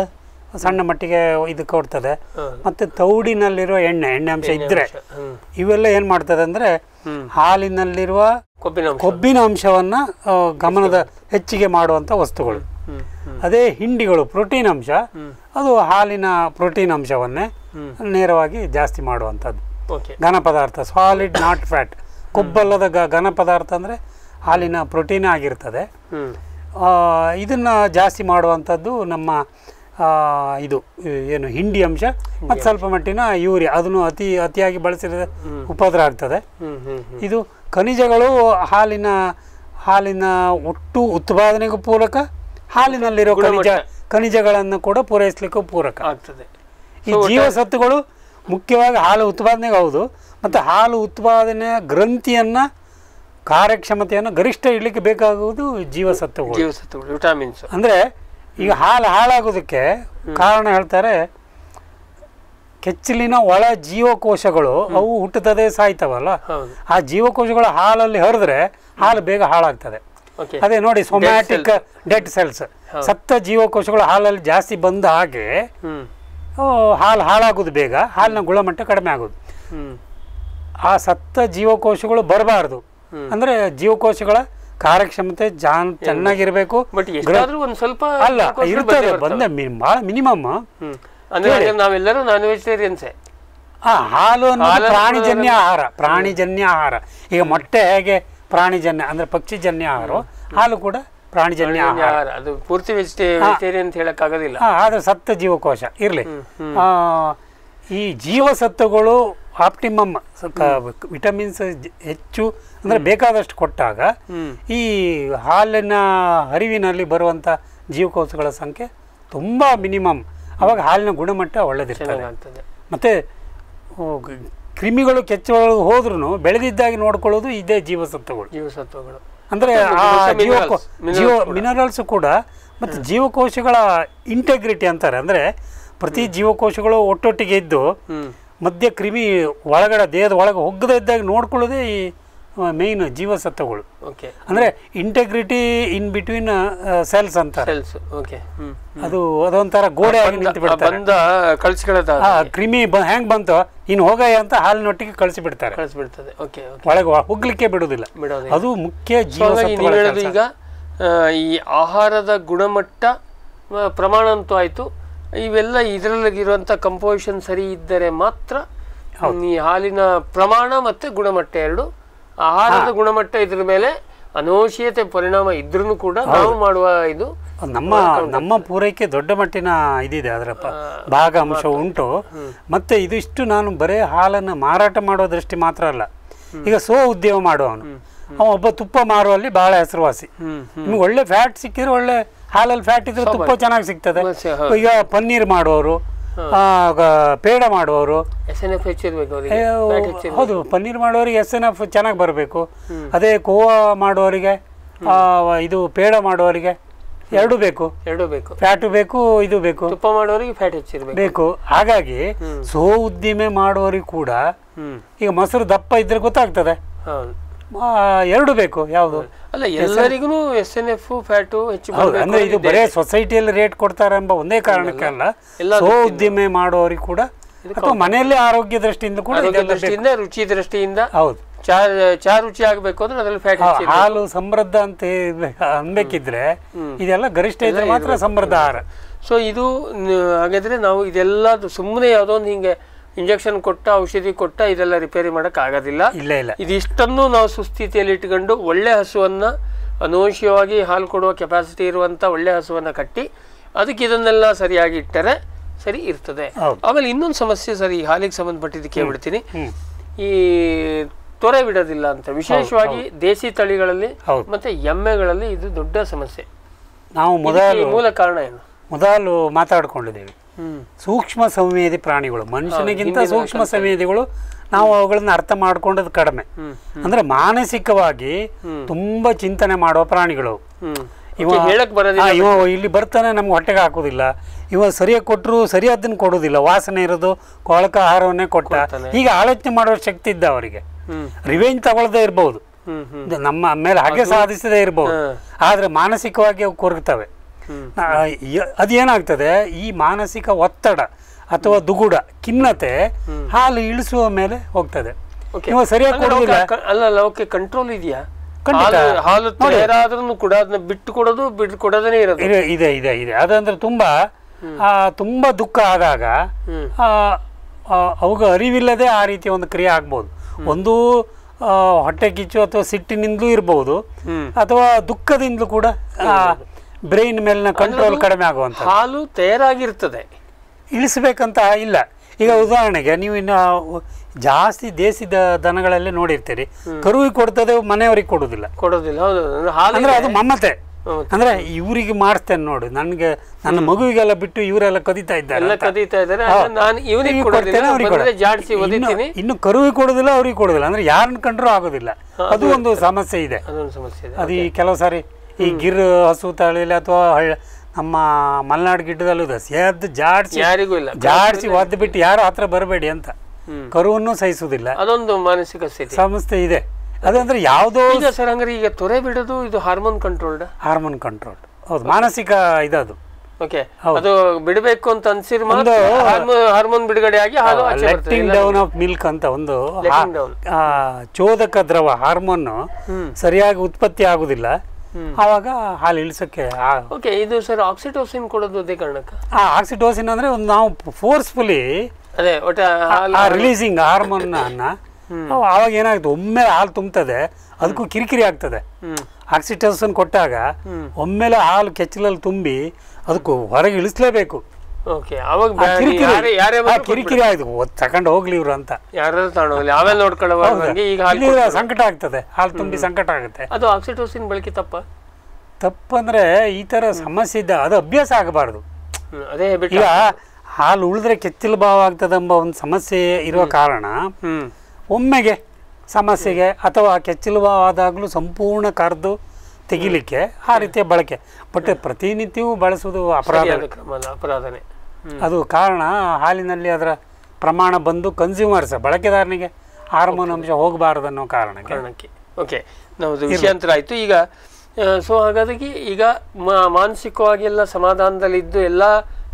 ಸಣ್ಣ ಮಟ್ಟಿಗೆ ಇದು ಕೊಡ್ತದೆ ಮತ್ತು ತೌಡಿನಲ್ಲಿರುವ ಎಣ್ಣೆ ಎಣ್ಣೆ ಅಂಶ ಇದ್ದರೆ ಇವೆಲ್ಲ ಏನು ಮಾಡ್ತದೆ ಅಂದರೆ ಹಾಲಿನಲ್ಲಿರುವ ಕೊಬ್ಬಿನ ಕೊಬ್ಬಿನ ಅಂಶವನ್ನು ಗಮನದ ಹೆಚ್ಚಿಗೆ ಮಾಡುವಂಥ ವಸ್ತುಗಳು ಅದೇ ಹಿಂಡಿಗಳು ಪ್ರೋಟೀನ್ ಅಂಶ ಅದು ಹಾಲಿನ ಪ್ರೋಟೀನ್ ಅಂಶವನ್ನೇ ನೇರವಾಗಿ ಜಾಸ್ತಿ ಮಾಡುವಂಥದ್ದು ಘನ ಪದಾರ್ಥ ಸಾಲಿಡ್ ನಾಟ್ ಫ್ಯಾಟ್ ಕೊಬ್ಬಲ್ಲದ ಘನ ಪದಾರ್ಥ ಅಂದರೆ ಹಾಲಿನ ಪ್ರೋಟೀನ್ ಆಗಿರ್ತದೆ ಇದನ್ನು ಜಾಸ್ತಿ ಮಾಡುವಂಥದ್ದು ನಮ್ಮ ಇದು ಏನು ಹಿಂಡಿ ಅಂಶ ಮತ್ತು ಸ್ವಲ್ಪ ಮಟ್ಟಿನ ಯೂರಿಯಾ ಅದನ್ನು ಅತಿ ಅತಿಯಾಗಿ ಬಳಸಿದ ಉಪದ್ರ ಆಗ್ತದೆ ಇದು ಖನಿಜಗಳು ಹಾಲಿನ ಹಾಲಿನ ಒಟ್ಟು ಉತ್ಪಾದನೆಗೂ ಪೂರಕ ಹಾಲಿನಲ್ಲಿರೋ ಖನಿಜ ಖನಿಜಗಳನ್ನು ಕೂಡ ಪೂರೈಸಲಿಕ್ಕೂ ಪೂರಕ ಆಗ್ತದೆ ಈ ಜೀವಸತ್ವಗಳು ಮುಖ್ಯವಾಗಿ ಹಾಲು ಉತ್ಪಾದನೆಗೆ ಹೌದು ಮತ್ತು ಹಾಲು ಉತ್ಪಾದನೆಯ ಗ್ರಂಥಿಯನ್ನು ಕಾರ್ಯಕ್ಷಮತೆಯನ್ನು ಗರಿಷ್ಠ ಇಡಲಿಕ್ಕೆ ಬೇಕಾಗುವುದು ಜೀವಸತ್ವಗಳು ಜೀವಸತ್ವಗಳು ವಿಟಾಮಿನ್ಸ್ ಅಂದರೆ ಈಗ ಹಾಲು ಹಾಳಾಗೋದಕ್ಕೆ ಕಾರಣ ಹೇಳ್ತಾರೆ ಕೆಚ್ಚಲಿನ ಒಳ ಜೀವಕೋಶಗಳು ಅವು ಹುಟ್ಟುತ್ತದೆ ಸಾಯ್ತವಲ್ಲ ಆ ಜೀವಕೋಶಗಳು ಹಾಲಲ್ಲಿ ಹರಿದ್ರೆ ಹಾಲು ಬೇಗ ಹಾಳಾಗ್ತದೆ ಅದೇ ನೋಡಿ ಸೊಮ್ಯಾಟಿಕ್ ಡೆಡ್ ಸೆಲ್ಸ್ ಸತ್ತ ಜೀವಕೋಶಗಳು ಹಾಲಲ್ಲಿ ಜಾಸ್ತಿ ಬಂದ ಹಾಗೆ ಹಾಲು ಹಾಳಾಗೋದು ಬೇಗ ಹಾಲಿನ ಗುಣಮಟ್ಟ ಕಡಿಮೆ ಆಗೋದು ಆ ಸತ್ತ ಜೀವಕೋಶಗಳು ಬರಬಾರ್ದು ಅಂದ್ರೆ ಜೀವಕೋಶಗಳ ಕಾರ್ಯಕ್ಷಮತೆ ಜಾನ್ ಚೆನ್ನಾಗಿರ್ಬೇಕು ಸ್ವಲ್ಪ ಅಲ್ಲ ಇರ್ತದೆ ಬಂದ ಬಹಳ ಮಿನಿಮಮ್ ನಾವೆಲ್ಲರೂ ನಾನ್ ವೆಜಿಟೇರಿಯನ್ಸ್ ಆ ಹಾಲು ಪ್ರಾಣಿಜನ್ಯ ಆಹಾರ ಪ್ರಾಣಿಜನ್ಯ ಆಹಾರ ಈಗ ಮೊಟ್ಟೆ ಹೇಗೆ ಪ್ರಾಣಿಜನ್ಯ ಅಂದ್ರೆ ಪಕ್ಷಿಜನ್ಯ ಆಹಾರ ಹಾಲು ಕೂಡ ಪ್ರಾಣಿಜನ್ಯ ಆಹಾರ ಅದು ಪೂರ್ತಿ ವೆಜಿಟೇರಿಯನ್ ಅಂತ ಹೇಳಕ್ಕಾಗೋದಿಲ್ಲ ಆದರೆ ಸತ್ತ ಜೀವಕೋಶ ಇರಲಿ ಈ ಜೀವಸತ್ವಗಳು ಆಪ್ಟಿಮಮ್ ವಿಟಮಿನ್ಸ್ ಹೆಚ್ಚು ಅಂದ್ರೆ ಬೇಕಾದಷ್ಟು ಕೊಟ್ಟಾಗ ಈ ಹಾಲಿನ ಹರಿವಿನಲ್ಲಿ ಬರುವಂಥ ಜೀವಕೋಶಗಳ ಸಂಖ್ಯೆ ತುಂಬಾ ಮಿನಿಮಮ್ ಆವಾಗ ಹಾಲಿನ ಗುಣಮಟ್ಟ ಒಳ್ಳೆದಿರ್ತದೆ ಮತ್ತೆ ಕ್ರಿಮಿಗಳು ಕೆಚ್ಚು ಹೋದ್ರೂ ಬೆಳೆದಿದ್ದಾಗಿ ನೋಡ್ಕೊಳ್ಳೋದು ಇದೇ ಜೀವಸತ್ವಗಳು ಜೀವಸತ್ವಗಳು ಅಂದರೆ ಜೀವ ಮಿನರಲ್ಸ್ ಕೂಡ ಮತ್ತು ಜೀವಕೋಶಗಳ ಇಂಟೆಗ್ರಿಟಿ ಅಂತಾರೆ ಅಂದರೆ ಪ್ರತಿ ಜೀವಕೋಶಗಳು ಒಟ್ಟೊಟ್ಟಿಗೆ ಇದ್ದು ಮಧ್ಯ ಕ್ರಿಮಿ ಒಳಗಡೆ ದೇಹದ ಒಳಗೆ ಹೋಗದೇ ಇದ್ದಾಗ ನೋಡ್ಕೊಳ್ಳೋದೇ ಈ ಮೇನ್ ಜೀವಸತ್ವಗಳು ಓಕೆ ಅಂದರೆ ಇಂಟೆಗ್ರಿಟಿ ಇನ್ ಬಿಟ್ವೀನ್ ಸೆಲ್ಸ್ ಅಂತ ಸೆಲ್ಸ್ ಓಕೆ ಅದು ಅದೊಂಥರ ಗೋಡೆ ಆಗಿ ಬಂದ ಕಳಿಸ್ಕೊಳ್ಳೋದು ಕ್ರಿಮಿ ಹೆಂಗೆ ಬಂತು ಇನ್ನು ಹೋಗಯ ಅಂತ ಹಾಲಿನೊಟ್ಟಿಗೆ ಕಳಿಸಿ ಬಿಡ್ತಾರೆ ಕಳಿಸ್ಬಿಡ್ತದೆ ಓಕೆ ಒಳಗೆ ಹೋಗ್ಲಿಕ್ಕೆ ಬಿಡೋದಿಲ್ಲ ಬಿಡೋದು ಅದು ಮುಖ್ಯ ಜೀವ ಈಗ ಈ ಆಹಾರದ ಗುಣಮಟ್ಟ ಪ್ರಮಾಣ ಅಂತೂ ಆಯಿತು ಇವೆಲ್ಲ ಇದರಲ್ಲಿರುವಂಥ ಕಂಪೋಸಿಷನ್ ಸರಿ ಇದ್ದರೆ ಮಾತ್ರ ಈ ಹಾಲಿನ ಪ್ರಮಾಣ ಮತ್ತು ಗುಣಮಟ್ಟ ಎರಡು ಆಹಾರದ ಗುಣಮಟ್ಟ ಇದ್ರ ಮೇಲೆ ಅನೋಷೀಯತೆ ಪರಿಣಾಮ ಇದ್ರೂ ಕೂಡ ನಾವು ಮಾಡುವ ಇದು ನಮ್ಮ ನಮ್ಮ ಪೂರೈಕೆ ದೊಡ್ಡ ಮಟ್ಟಿನ ಇದಿದೆ ಅದರ ಭಾಗ ಅಂಶ ಉಂಟು ಮತ್ತೆ ಇದಿಷ್ಟು ನಾನು ಬರೇ ಹಾಲನ್ನು ಮಾರಾಟ ಮಾಡೋ ದೃಷ್ಟಿ ಮಾತ್ರ ಅಲ್ಲ ಈಗ ಸ್ವ ಉದ್ಯಮ ಮಾಡುವವನು ಅವ ಒಬ್ಬ ತುಪ್ಪ ಮಾರುವಲ್ಲಿ ಬಹಳ ಹೆಸರುವಾಸಿ ನಿಮ್ಗೆ ಒಳ್ಳೆ ಫ್ಯಾಟ್ ಸಿಕ್ಕಿದ್ರೆ ಒಳ್ಳೆ ಹಾಲಲ್ಲಿ ಫ್ಯಾಟ್ ಇದ್ರೆ ತುಪ್ಪ ಚೆನ್ನಾಗಿ ಸಿಗ್ತದೆ ಈಗ ಪನ್ನೀರ್ ಮಾಡುವವರು ಪೇಡ ಮಾಡುವವರು ಹೌದು ಪನ್ನೀರ್ ಮಾಡುವವರಿಗೆ ಎಸ್ ಎನ್ ಎಫ್ ಚೆನ್ನಾಗಿ ಬರಬೇಕು ಅದೇ ಕೋವಾ ಮಾಡುವವರಿಗೆ ಇದು ಪೇಡ ಮಾಡುವವರಿಗೆ ಎರಡು ಬೇಕು ಎರಡು ಬೇಕು ಫ್ಯಾಟ್ ಬೇಕು ಇದು ಬೇಕು ತುಪ್ಪ ಮಾಡುವವರಿಗೆ ಫ್ಯಾಟ್ ಹೆಚ್ಚಿರಬೇಕು ಬೇಕು ಹಾಗಾಗಿ ಸೋ ಉದ್ದಿಮೆ ಮಾಡುವವರಿಗೆ ಕೂಡ ಈಗ ಮೊಸರು ದಪ್ಪ ಇದ್ರೆ ಗೊತ್ತಾಗ್ತದೆ ಎರಡು ಬೇಕು ಯಾವುದು ಅಲ್ಲ ಎಲ್ಲರಿಗೂ ಎಸ್ ಎನ್ ಎಫ್ ಫ್ಯಾಟು ಹೆಚ್ಚು ಅಂದ್ರೆ ಇದು ಬರೇ ಸೊಸೈಟಿಯಲ್ಲಿ ರೇಟ್ ಕೊಡ್ತಾರೆ ಎಂಬ ಒಂದೇ ಕಾರಣಕ್ಕಲ್ಲ ಸ್ವ ಉದ್ದಿಮೆ ಮಾಡುವವರಿಗೆ ಕೂಡ ಅಥವಾ ಮನೆಯಲ್ಲಿ ಆರೋಗ್ಯ ದೃಷ್ಟಿಯಿಂದ ಕೂಡ ದೃಷ್ಟಿಯಿಂದ ರುಚಿ ದೃಷ್ಟಿಯಿಂದ ಹೌದು ಚಾ ಚಾ ರುಚಿ ಆಗಬೇಕು ಅಂದ್ರೆ ಅದ್ರಲ್ಲಿ ಫ್ಯಾಟ್ ಹಾಲು ಸಮೃದ್ಧ ಅಂತ ಅನ್ಬೇಕಿದ್ರೆ ಇದೆಲ್ಲ ಗರಿಷ್ಠ ಇದ್ರೆ ಮಾತ್ರ ಸಮೃದ್ಧ ಆಹಾರ ಸೊ ಇದು ಹಾಗಾದ್ರೆ ನಾವು ಇದೆಲ್ಲ ಸುಮ್ಮನೆ ಯಾವುದೋ ಒಂದು ಹಿಂಗೆ ಇಂಜೆಕ್ಷನ್ ಕೊಟ್ಟ ಔಷಧಿ ಕೊಟ್ಟ ಇದೆಲ್ಲ ರಿಪೇರಿ ಆಗೋದಿಲ್ಲ ಇಲ್ಲ ಇಲ್ಲ ಇದಿಷ್ಟನ್ನು ನಾವು ಸುಸ್ಥಿತಿಯಲ್ಲಿ ಇಟ್ಕೊಂಡು ಒಳ್ಳೆ ಹಸುವನ್ನು ಅನವಶ್ಯವಾಗಿ ಹಾಲು ಕೊಡುವ ಕೆಪಾಸಿಟಿ ಇರುವಂಥ ಒಳ್ಳೆ ಹಸುವನ್ನು ಕಟ್ಟಿ ಅದಕ್ಕೆ ಇದನ್ನೆಲ್ಲ ಸರಿಯಾಗಿ ಇಟ್ಟರೆ ಸರಿ ಇರ್ತದೆ ಆಮೇಲೆ ಇನ್ನೊಂದು ಸಮಸ್ಯೆ ಸರಿ ಹಾಲಿಗೆ ಸಂಬಂಧಪಟ್ಟಿದ್ದು ಕೇಳ್ಬಿಡ್ತೀನಿ ಈ ತೊರೆ ಬಿಡೋದಿಲ್ಲ ಅಂತ ವಿಶೇಷವಾಗಿ ದೇಸಿ ತಳಿಗಳಲ್ಲಿ ಮತ್ತೆ ಎಮ್ಮೆಗಳಲ್ಲಿ ಇದು ದೊಡ್ಡ ಸಮಸ್ಯೆ ನಾವು ಮೊದಲು ಮೂಲ ಕಾರಣ ಏನು ಮೊದಲು ಮಾತಾಡ್ಕೊಂಡಿದ್ದೇವೆ ಸೂಕ್ಷ್ಮ ಸಂವೇದಿ ಪ್ರಾಣಿಗಳು ಮನುಷ್ಯನಿಗಿಂತ ಸೂಕ್ಷ್ಮ ಸಂವೇದಿಗಳು ನಾವು ಅವುಗಳನ್ನ ಅರ್ಥ ಮಾಡ್ಕೊಂಡದ್ ಕಡಿಮೆ ಅಂದ್ರೆ ಮಾನಸಿಕವಾಗಿ ತುಂಬಾ ಚಿಂತನೆ ಮಾಡುವ ಪ್ರಾಣಿಗಳು ಇವ ಇವ ಇಲ್ಲಿ ಬರ್ತಾನೆ ನಮ್ಗೆ ಹೊಟ್ಟೆಗೆ ಹಾಕೋದಿಲ್ಲ ಇವ ಸರಿಯಾಗಿ ಕೊಟ್ಟರು ಸರಿಯಾದನ್ನ ಕೊಡೋದಿಲ್ಲ ವಾಸನೆ ಇರೋದು ಕೊಳಕ ಆಹಾರವನ್ನೇ ಕೊಟ್ಟ ಈಗ ಆಲೋಚನೆ ಮಾಡುವ ಶಕ್ತಿ ಇದ್ದ ಅವರಿಗೆ ರಿವೆಂಜ್ ತಗೊಳ್ಳದೇ ಇರ್ಬೋದು ನಮ್ಮ ಮೇಲೆ ಹಾಗೆ ಸಾಧಿಸದೇ ಇರ್ಬೋದು ಆದ್ರೆ ಮಾನಸಿಕವಾಗಿ ಅವು ಕೊರಗ್ತವೆ ಅದೇನಾಗ್ತದೆ ಈ ಮಾನಸಿಕ ಒತ್ತಡ ಅಥವಾ ದುಗುಡ ಖಿನ್ನತೆ ಹಾಲು ಇಳಿಸುವ ಮೇಲೆ ಹೋಗ್ತದೆ ನೀವು ಸರಿಯಾಗಿ ಕೊಡೋದಿಲ್ಲ ಅಲ್ಲ ಅವಕ್ಕೆ ಕಂಟ್ರೋಲ್ ಇದೆಯಾ ಹಾಲು ಯಾರಾದ್ರೂ ಕೂಡ ಅದನ್ನ ಬಿಟ್ಟು ಕೊಡೋದು ಬಿಟ್ಟು ಕೊಡೋದೇ ಇರೋದು ಇದೆ ಇದೆ ಇದೆ ಅದಂದ್ರೆ ತುಂಬಾ ತುಂಬಾ ದುಃಖ ಆದಾಗ ಅವಾಗ ಅರಿವಿಲ್ಲದೆ ಆ ರೀತಿ ಒಂದು ಕ್ರಿಯೆ ಆಗ್ಬೋದು ಒಂದು ಹೊಟ್ಟೆ ಕಿಚ್ಚು ಅಥವಾ ಸಿಟ್ಟಿನಿಂದಲೂ ಇರಬಹುದು ಅಥವಾ ದುಃಖದಿಂದಲೂ ಕೂಡ ಬ್ರೈನ್ ಮೇಲಿನ ಕಂಟ್ರೋಲ್ ಕಡಿಮೆ ಆಗುವಂತ ಹಾಲು ತಯಾರಾಗಿರ್ತದೆ ಇಳಿಸ್ಬೇಕಂತ ಇಲ್ಲ ಈಗ ಉದಾಹರಣೆಗೆ ನೀವು ಇನ್ನು ಜಾಸ್ತಿ ದೇಶದ ದನಗಳಲ್ಲಿ ನೋಡಿರ್ತೀರಿ ಕರುವಿಗೆ ಕೊಡ್ತದೆ ಮನೆಯವರಿಗೆ ಕೊಡೋದಿಲ್ಲ ಕೊಡೋದಿಲ್ಲ ಹೌದು ಅಂದ್ರೆ ಅದು ಮಮ್ಮತೆ ಅಂದ್ರೆ ಇವರಿಗೆ ಮಾಡಿಸ್ತೇನೆ ನೋಡು ನನಗೆ ನನ್ನ ಮಗುವಿಗೆಲ್ಲ ಬಿಟ್ಟು ಇವರೆಲ್ಲ ಕದೀತಾ ಇದ್ದಾರೆ ಇದ್ದಾರೆ ಇನ್ನು ಕರುವಿ ಕೊಡೋದಿಲ್ಲ ಅವ್ರಿಗೆ ಕೊಡೋದಿಲ್ಲ ಅಂದ್ರೆ ಯಾರನ್ನ ಕಂಡ್ರೂ ಆಗೋದಿಲ್ಲ ಅದು ಒಂದು ಸಮಸ್ಯೆ ಇದೆ ಅದು ಕೆಲವು ಸಾರಿ ಈ ಗಿರ್ ಹಸು ತಳಿಲಿ ಅಥವಾ ನಮ್ಮ ಮಲೆನಾಡು ಗಿಡ್ಡದಲ್ಲೂ ಎದ್ದು ಜಾಡ್ಸಿ ಯಾರಿಗೂ ಇಲ್ಲ ಜಾಡ್ಸಿ ಒದ್ದು ಬಿಟ್ಟು ಯಾರು ಹತ್ರ ಬರಬೇಡಿ ಅಂತ ಕರುವನ್ನು ಸಹಿಸುವುದಿಲ್ಲ ಅದೊಂದು ಮಾನಸಿಕ ಸ್ಥಿತಿ ಸಂಸ್ಥೆ ಇದೆ ಅದಂದ್ರೆ ಯಾವುದೋ ಸರ್ ಅಂದ್ರೆ ಈಗ ತೊರೆ ಬಿಡೋದು ಇದು ಹಾರ್ಮೋನ್ ಕಂಟ್ರೋಲ್ಡ್ ಹಾರ್ಮೋನ್ ಕಂಟ್ರೋಲ್ ಹೌದು ಮಾನಸಿಕ ಇದದು ಓಕೆ ಅದು ಬಿಡಬೇಕು ಅಂತ ಅನ್ಸಿರ್ ಒಂದು ಹಾರ್ಮೋನ್ ಬಿಡುಗಡೆ ಆಗಿ ಹಾಲು ಲೆಟ್ಟಿಂಗ್ ಡೌನ್ ಆಫ್ ಮಿಲ್ಕ್ ಅಂತ ಒಂದು ಚೋದಕ ದ್ರವ ಹಾರ್ಮೋನ್ ಸರಿಯಾಗಿ ಉತ್ಪತ್ತಿ ಆಗುದಿಲ್ಲ ಆವಾಗ ಹಾಲು ಇಳಿಸೋಕ್ಕೆ ಓಕೆ ಇದು ಸರ್ ಆಕ್ಸಿಟೋಸಿನ್ ಕೊಡೋದು ಅದೇ ಕಾರಣಕ್ಕೆ ಆ ಆಕ್ಸಿಟೋಸಿನ್ ಅಂದ್ರೆ ಒಂದು ನಾವು ಫೋರ್ಸ್ಫುಲಿ ಅದೇ ಒಟ್ಟು ರಿಲೀಸಿಂಗ್ ಹಾರ್ಮೋನ್ ಅನ್ನ ಆವಾಗ ಏನಾಗುತ್ತೆ ಒಮ್ಮೆ ಹಾಲು ತುಂಬ್ತದೆ ಅದಕ್ಕೂ ಕಿರಿಕಿರಿ ಆಗ್ತದೆ ಆಕ್ಸಿಟೋಸನ್ ಕೊಟ್ಟಾಗ ಒಮ್ಮೆಲೆ ಹಾಲು ಕೆಚ್ಚಲಲ್ಲಿ ತುಂಬಿ ಅದಕ್ಕೂ ಹೊರಗೆ ಇಳಿಸ್ಲೇಬೇಕು ಓಕೆ ಅವಾಗ ಕಿರಿಕಿರಿ ಆಯ್ತು ತಗೊಂಡು ಹೋಗ್ಲಿ ಇವ್ರು ಅಂತ ಯಾರು ಆಮೇಲೆ ಈಗ ಸಂಕಟ ಆಗ್ತದೆ ಹಾಲು ತುಂಬಿ ಸಂಕಟ ಆಗುತ್ತೆ ಅದು ಆಕ್ಸಿಟೋಸಿನ್ ಬಳಕೆ ತಪ್ಪ ತಪ್ಪಂದ್ರೆ ಈ ತರ ಸಮಸ್ಯೆ ಇದ್ದ ಅದು ಅಭ್ಯಾಸ ಆಗಬಾರ್ದು ಅದೇ ಈಗ ಹಾಲು ಉಳಿದ್ರೆ ಕೆಚ್ಚಿಲು ಭಾವ ಆಗ್ತದೆಂಬ ಒಂದು ಸಮಸ್ಯೆ ಇರುವ ಕಾರಣ ಒಮ್ಮೆಗೆ ಸಮಸ್ಯೆಗೆ ಅಥವಾ ಕೆಚ್ಚಲು ಭಾವ ಆದಾಗಲೂ ಸಂಪೂರ್ಣ ಕರೆದು ತೆಗಿಲಿಕ್ಕೆ ಆ ರೀತಿಯ ಬಳಕೆ ಬಟ್ ಪ್ರತಿನಿತ್ಯವೂ ಬಳಸುವುದು ಅಪರಾಧ ಅಪರಾಧನೇ ಅದು ಕಾರಣ ಹಾಲಿನಲ್ಲಿ ಅದರ ಪ್ರಮಾಣ ಬಂದು ಕನ್ಸ್ಯೂಮರ್ಸ್ ಬಳಕೆದಾರನಿಗೆ ಹಾರ್ಮೋನ್ ಅಂಶ ಹೋಗಬಾರದು ಅನ್ನೋ ಕಾರಣಕ್ಕೆ ಓಕೆ ನಮ್ಮದು ವಿಷಯಾಂತರ ಆಯಿತು ಈಗ ಸೊ ಹಾಗಾಗಿ ಈಗ ಮಾನಸಿಕವಾಗಿ ಎಲ್ಲ ಸಮಾಧಾನದಲ್ಲಿದ್ದು ಎಲ್ಲ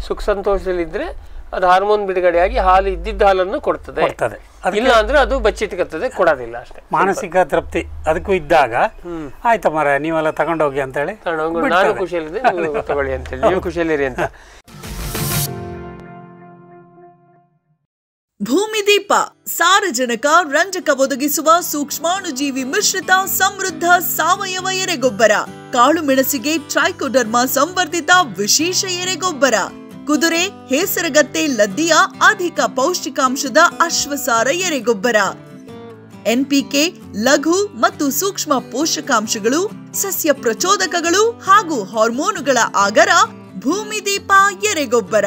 ಸುಖ ಸಂತೋಷದಲ್ಲಿದ್ದರೆ ಅದು ಹಾರ್ಮೋನ್ ಬಿಡುಗಡೆಯಾಗಿ ಹಾಲು ಇದ್ದಿದ್ದ ಹಾಲನ್ನು ಕೊಡ್ತದೆ ಇಲ್ಲ ಅಂದ್ರೆ ಅದು ಬಚ್ಚಿಟ್ಕತ್ತದೆ ಕೊಡೋದಿಲ್ಲ ಅಷ್ಟೇ ಮಾನಸಿಕ ತೃಪ್ತಿ ಅದಕ್ಕೂ ಇದ್ದಾಗ ಆಯ್ತಮ್ಮ ನೀವೆಲ್ಲ ತಗೊಂಡೋಗಿ ಅಂತ ಹೇಳಿ ನಾನು ತಗೊಳ್ಳಿ ಅಂತ ಹೇಳಿ ನೀವು ಖುಷಿಯಲ್ಲಿರಿ ಅಂತ ಭೂಮಿದೀಪ ಸಾರಜನಕ ರಂಜಕ ಒದಗಿಸುವ ಸೂಕ್ಷ್ಮಾಣುಜೀವಿ ಮಿಶ್ರಿತ ಸಮೃದ್ಧ ಸಾವಯವ ಎರೆಗೊಬ್ಬರ ಕಾಳು ಮೆಣಸಿಗೆ ಟ್ರೈಕೋಡರ್ಮ ಸಂವರ್ಧಿತ ವಿಶೇಷ ಎರೆಗೊಬ್ಬರ ಕುದುರೆ ಹೇಸರಗತ್ತೆ ಲದ್ದಿಯ ಅಧಿಕ ಪೌಷ್ಟಿಕಾಂಶದ ಅಶ್ವಸಾರ ಎರೆಗೊಬ್ಬರ ಎನ್ಪಿಕೆ ಲಘು ಮತ್ತು ಸೂಕ್ಷ್ಮ ಪೋಷಕಾಂಶಗಳು ಸಸ್ಯ ಪ್ರಚೋದಕಗಳು ಹಾಗೂ ಹಾರ್ಮೋನುಗಳ ಆಗರ ಭೂಮಿದೀಪ ಎರೆಗೊಬ್ಬರ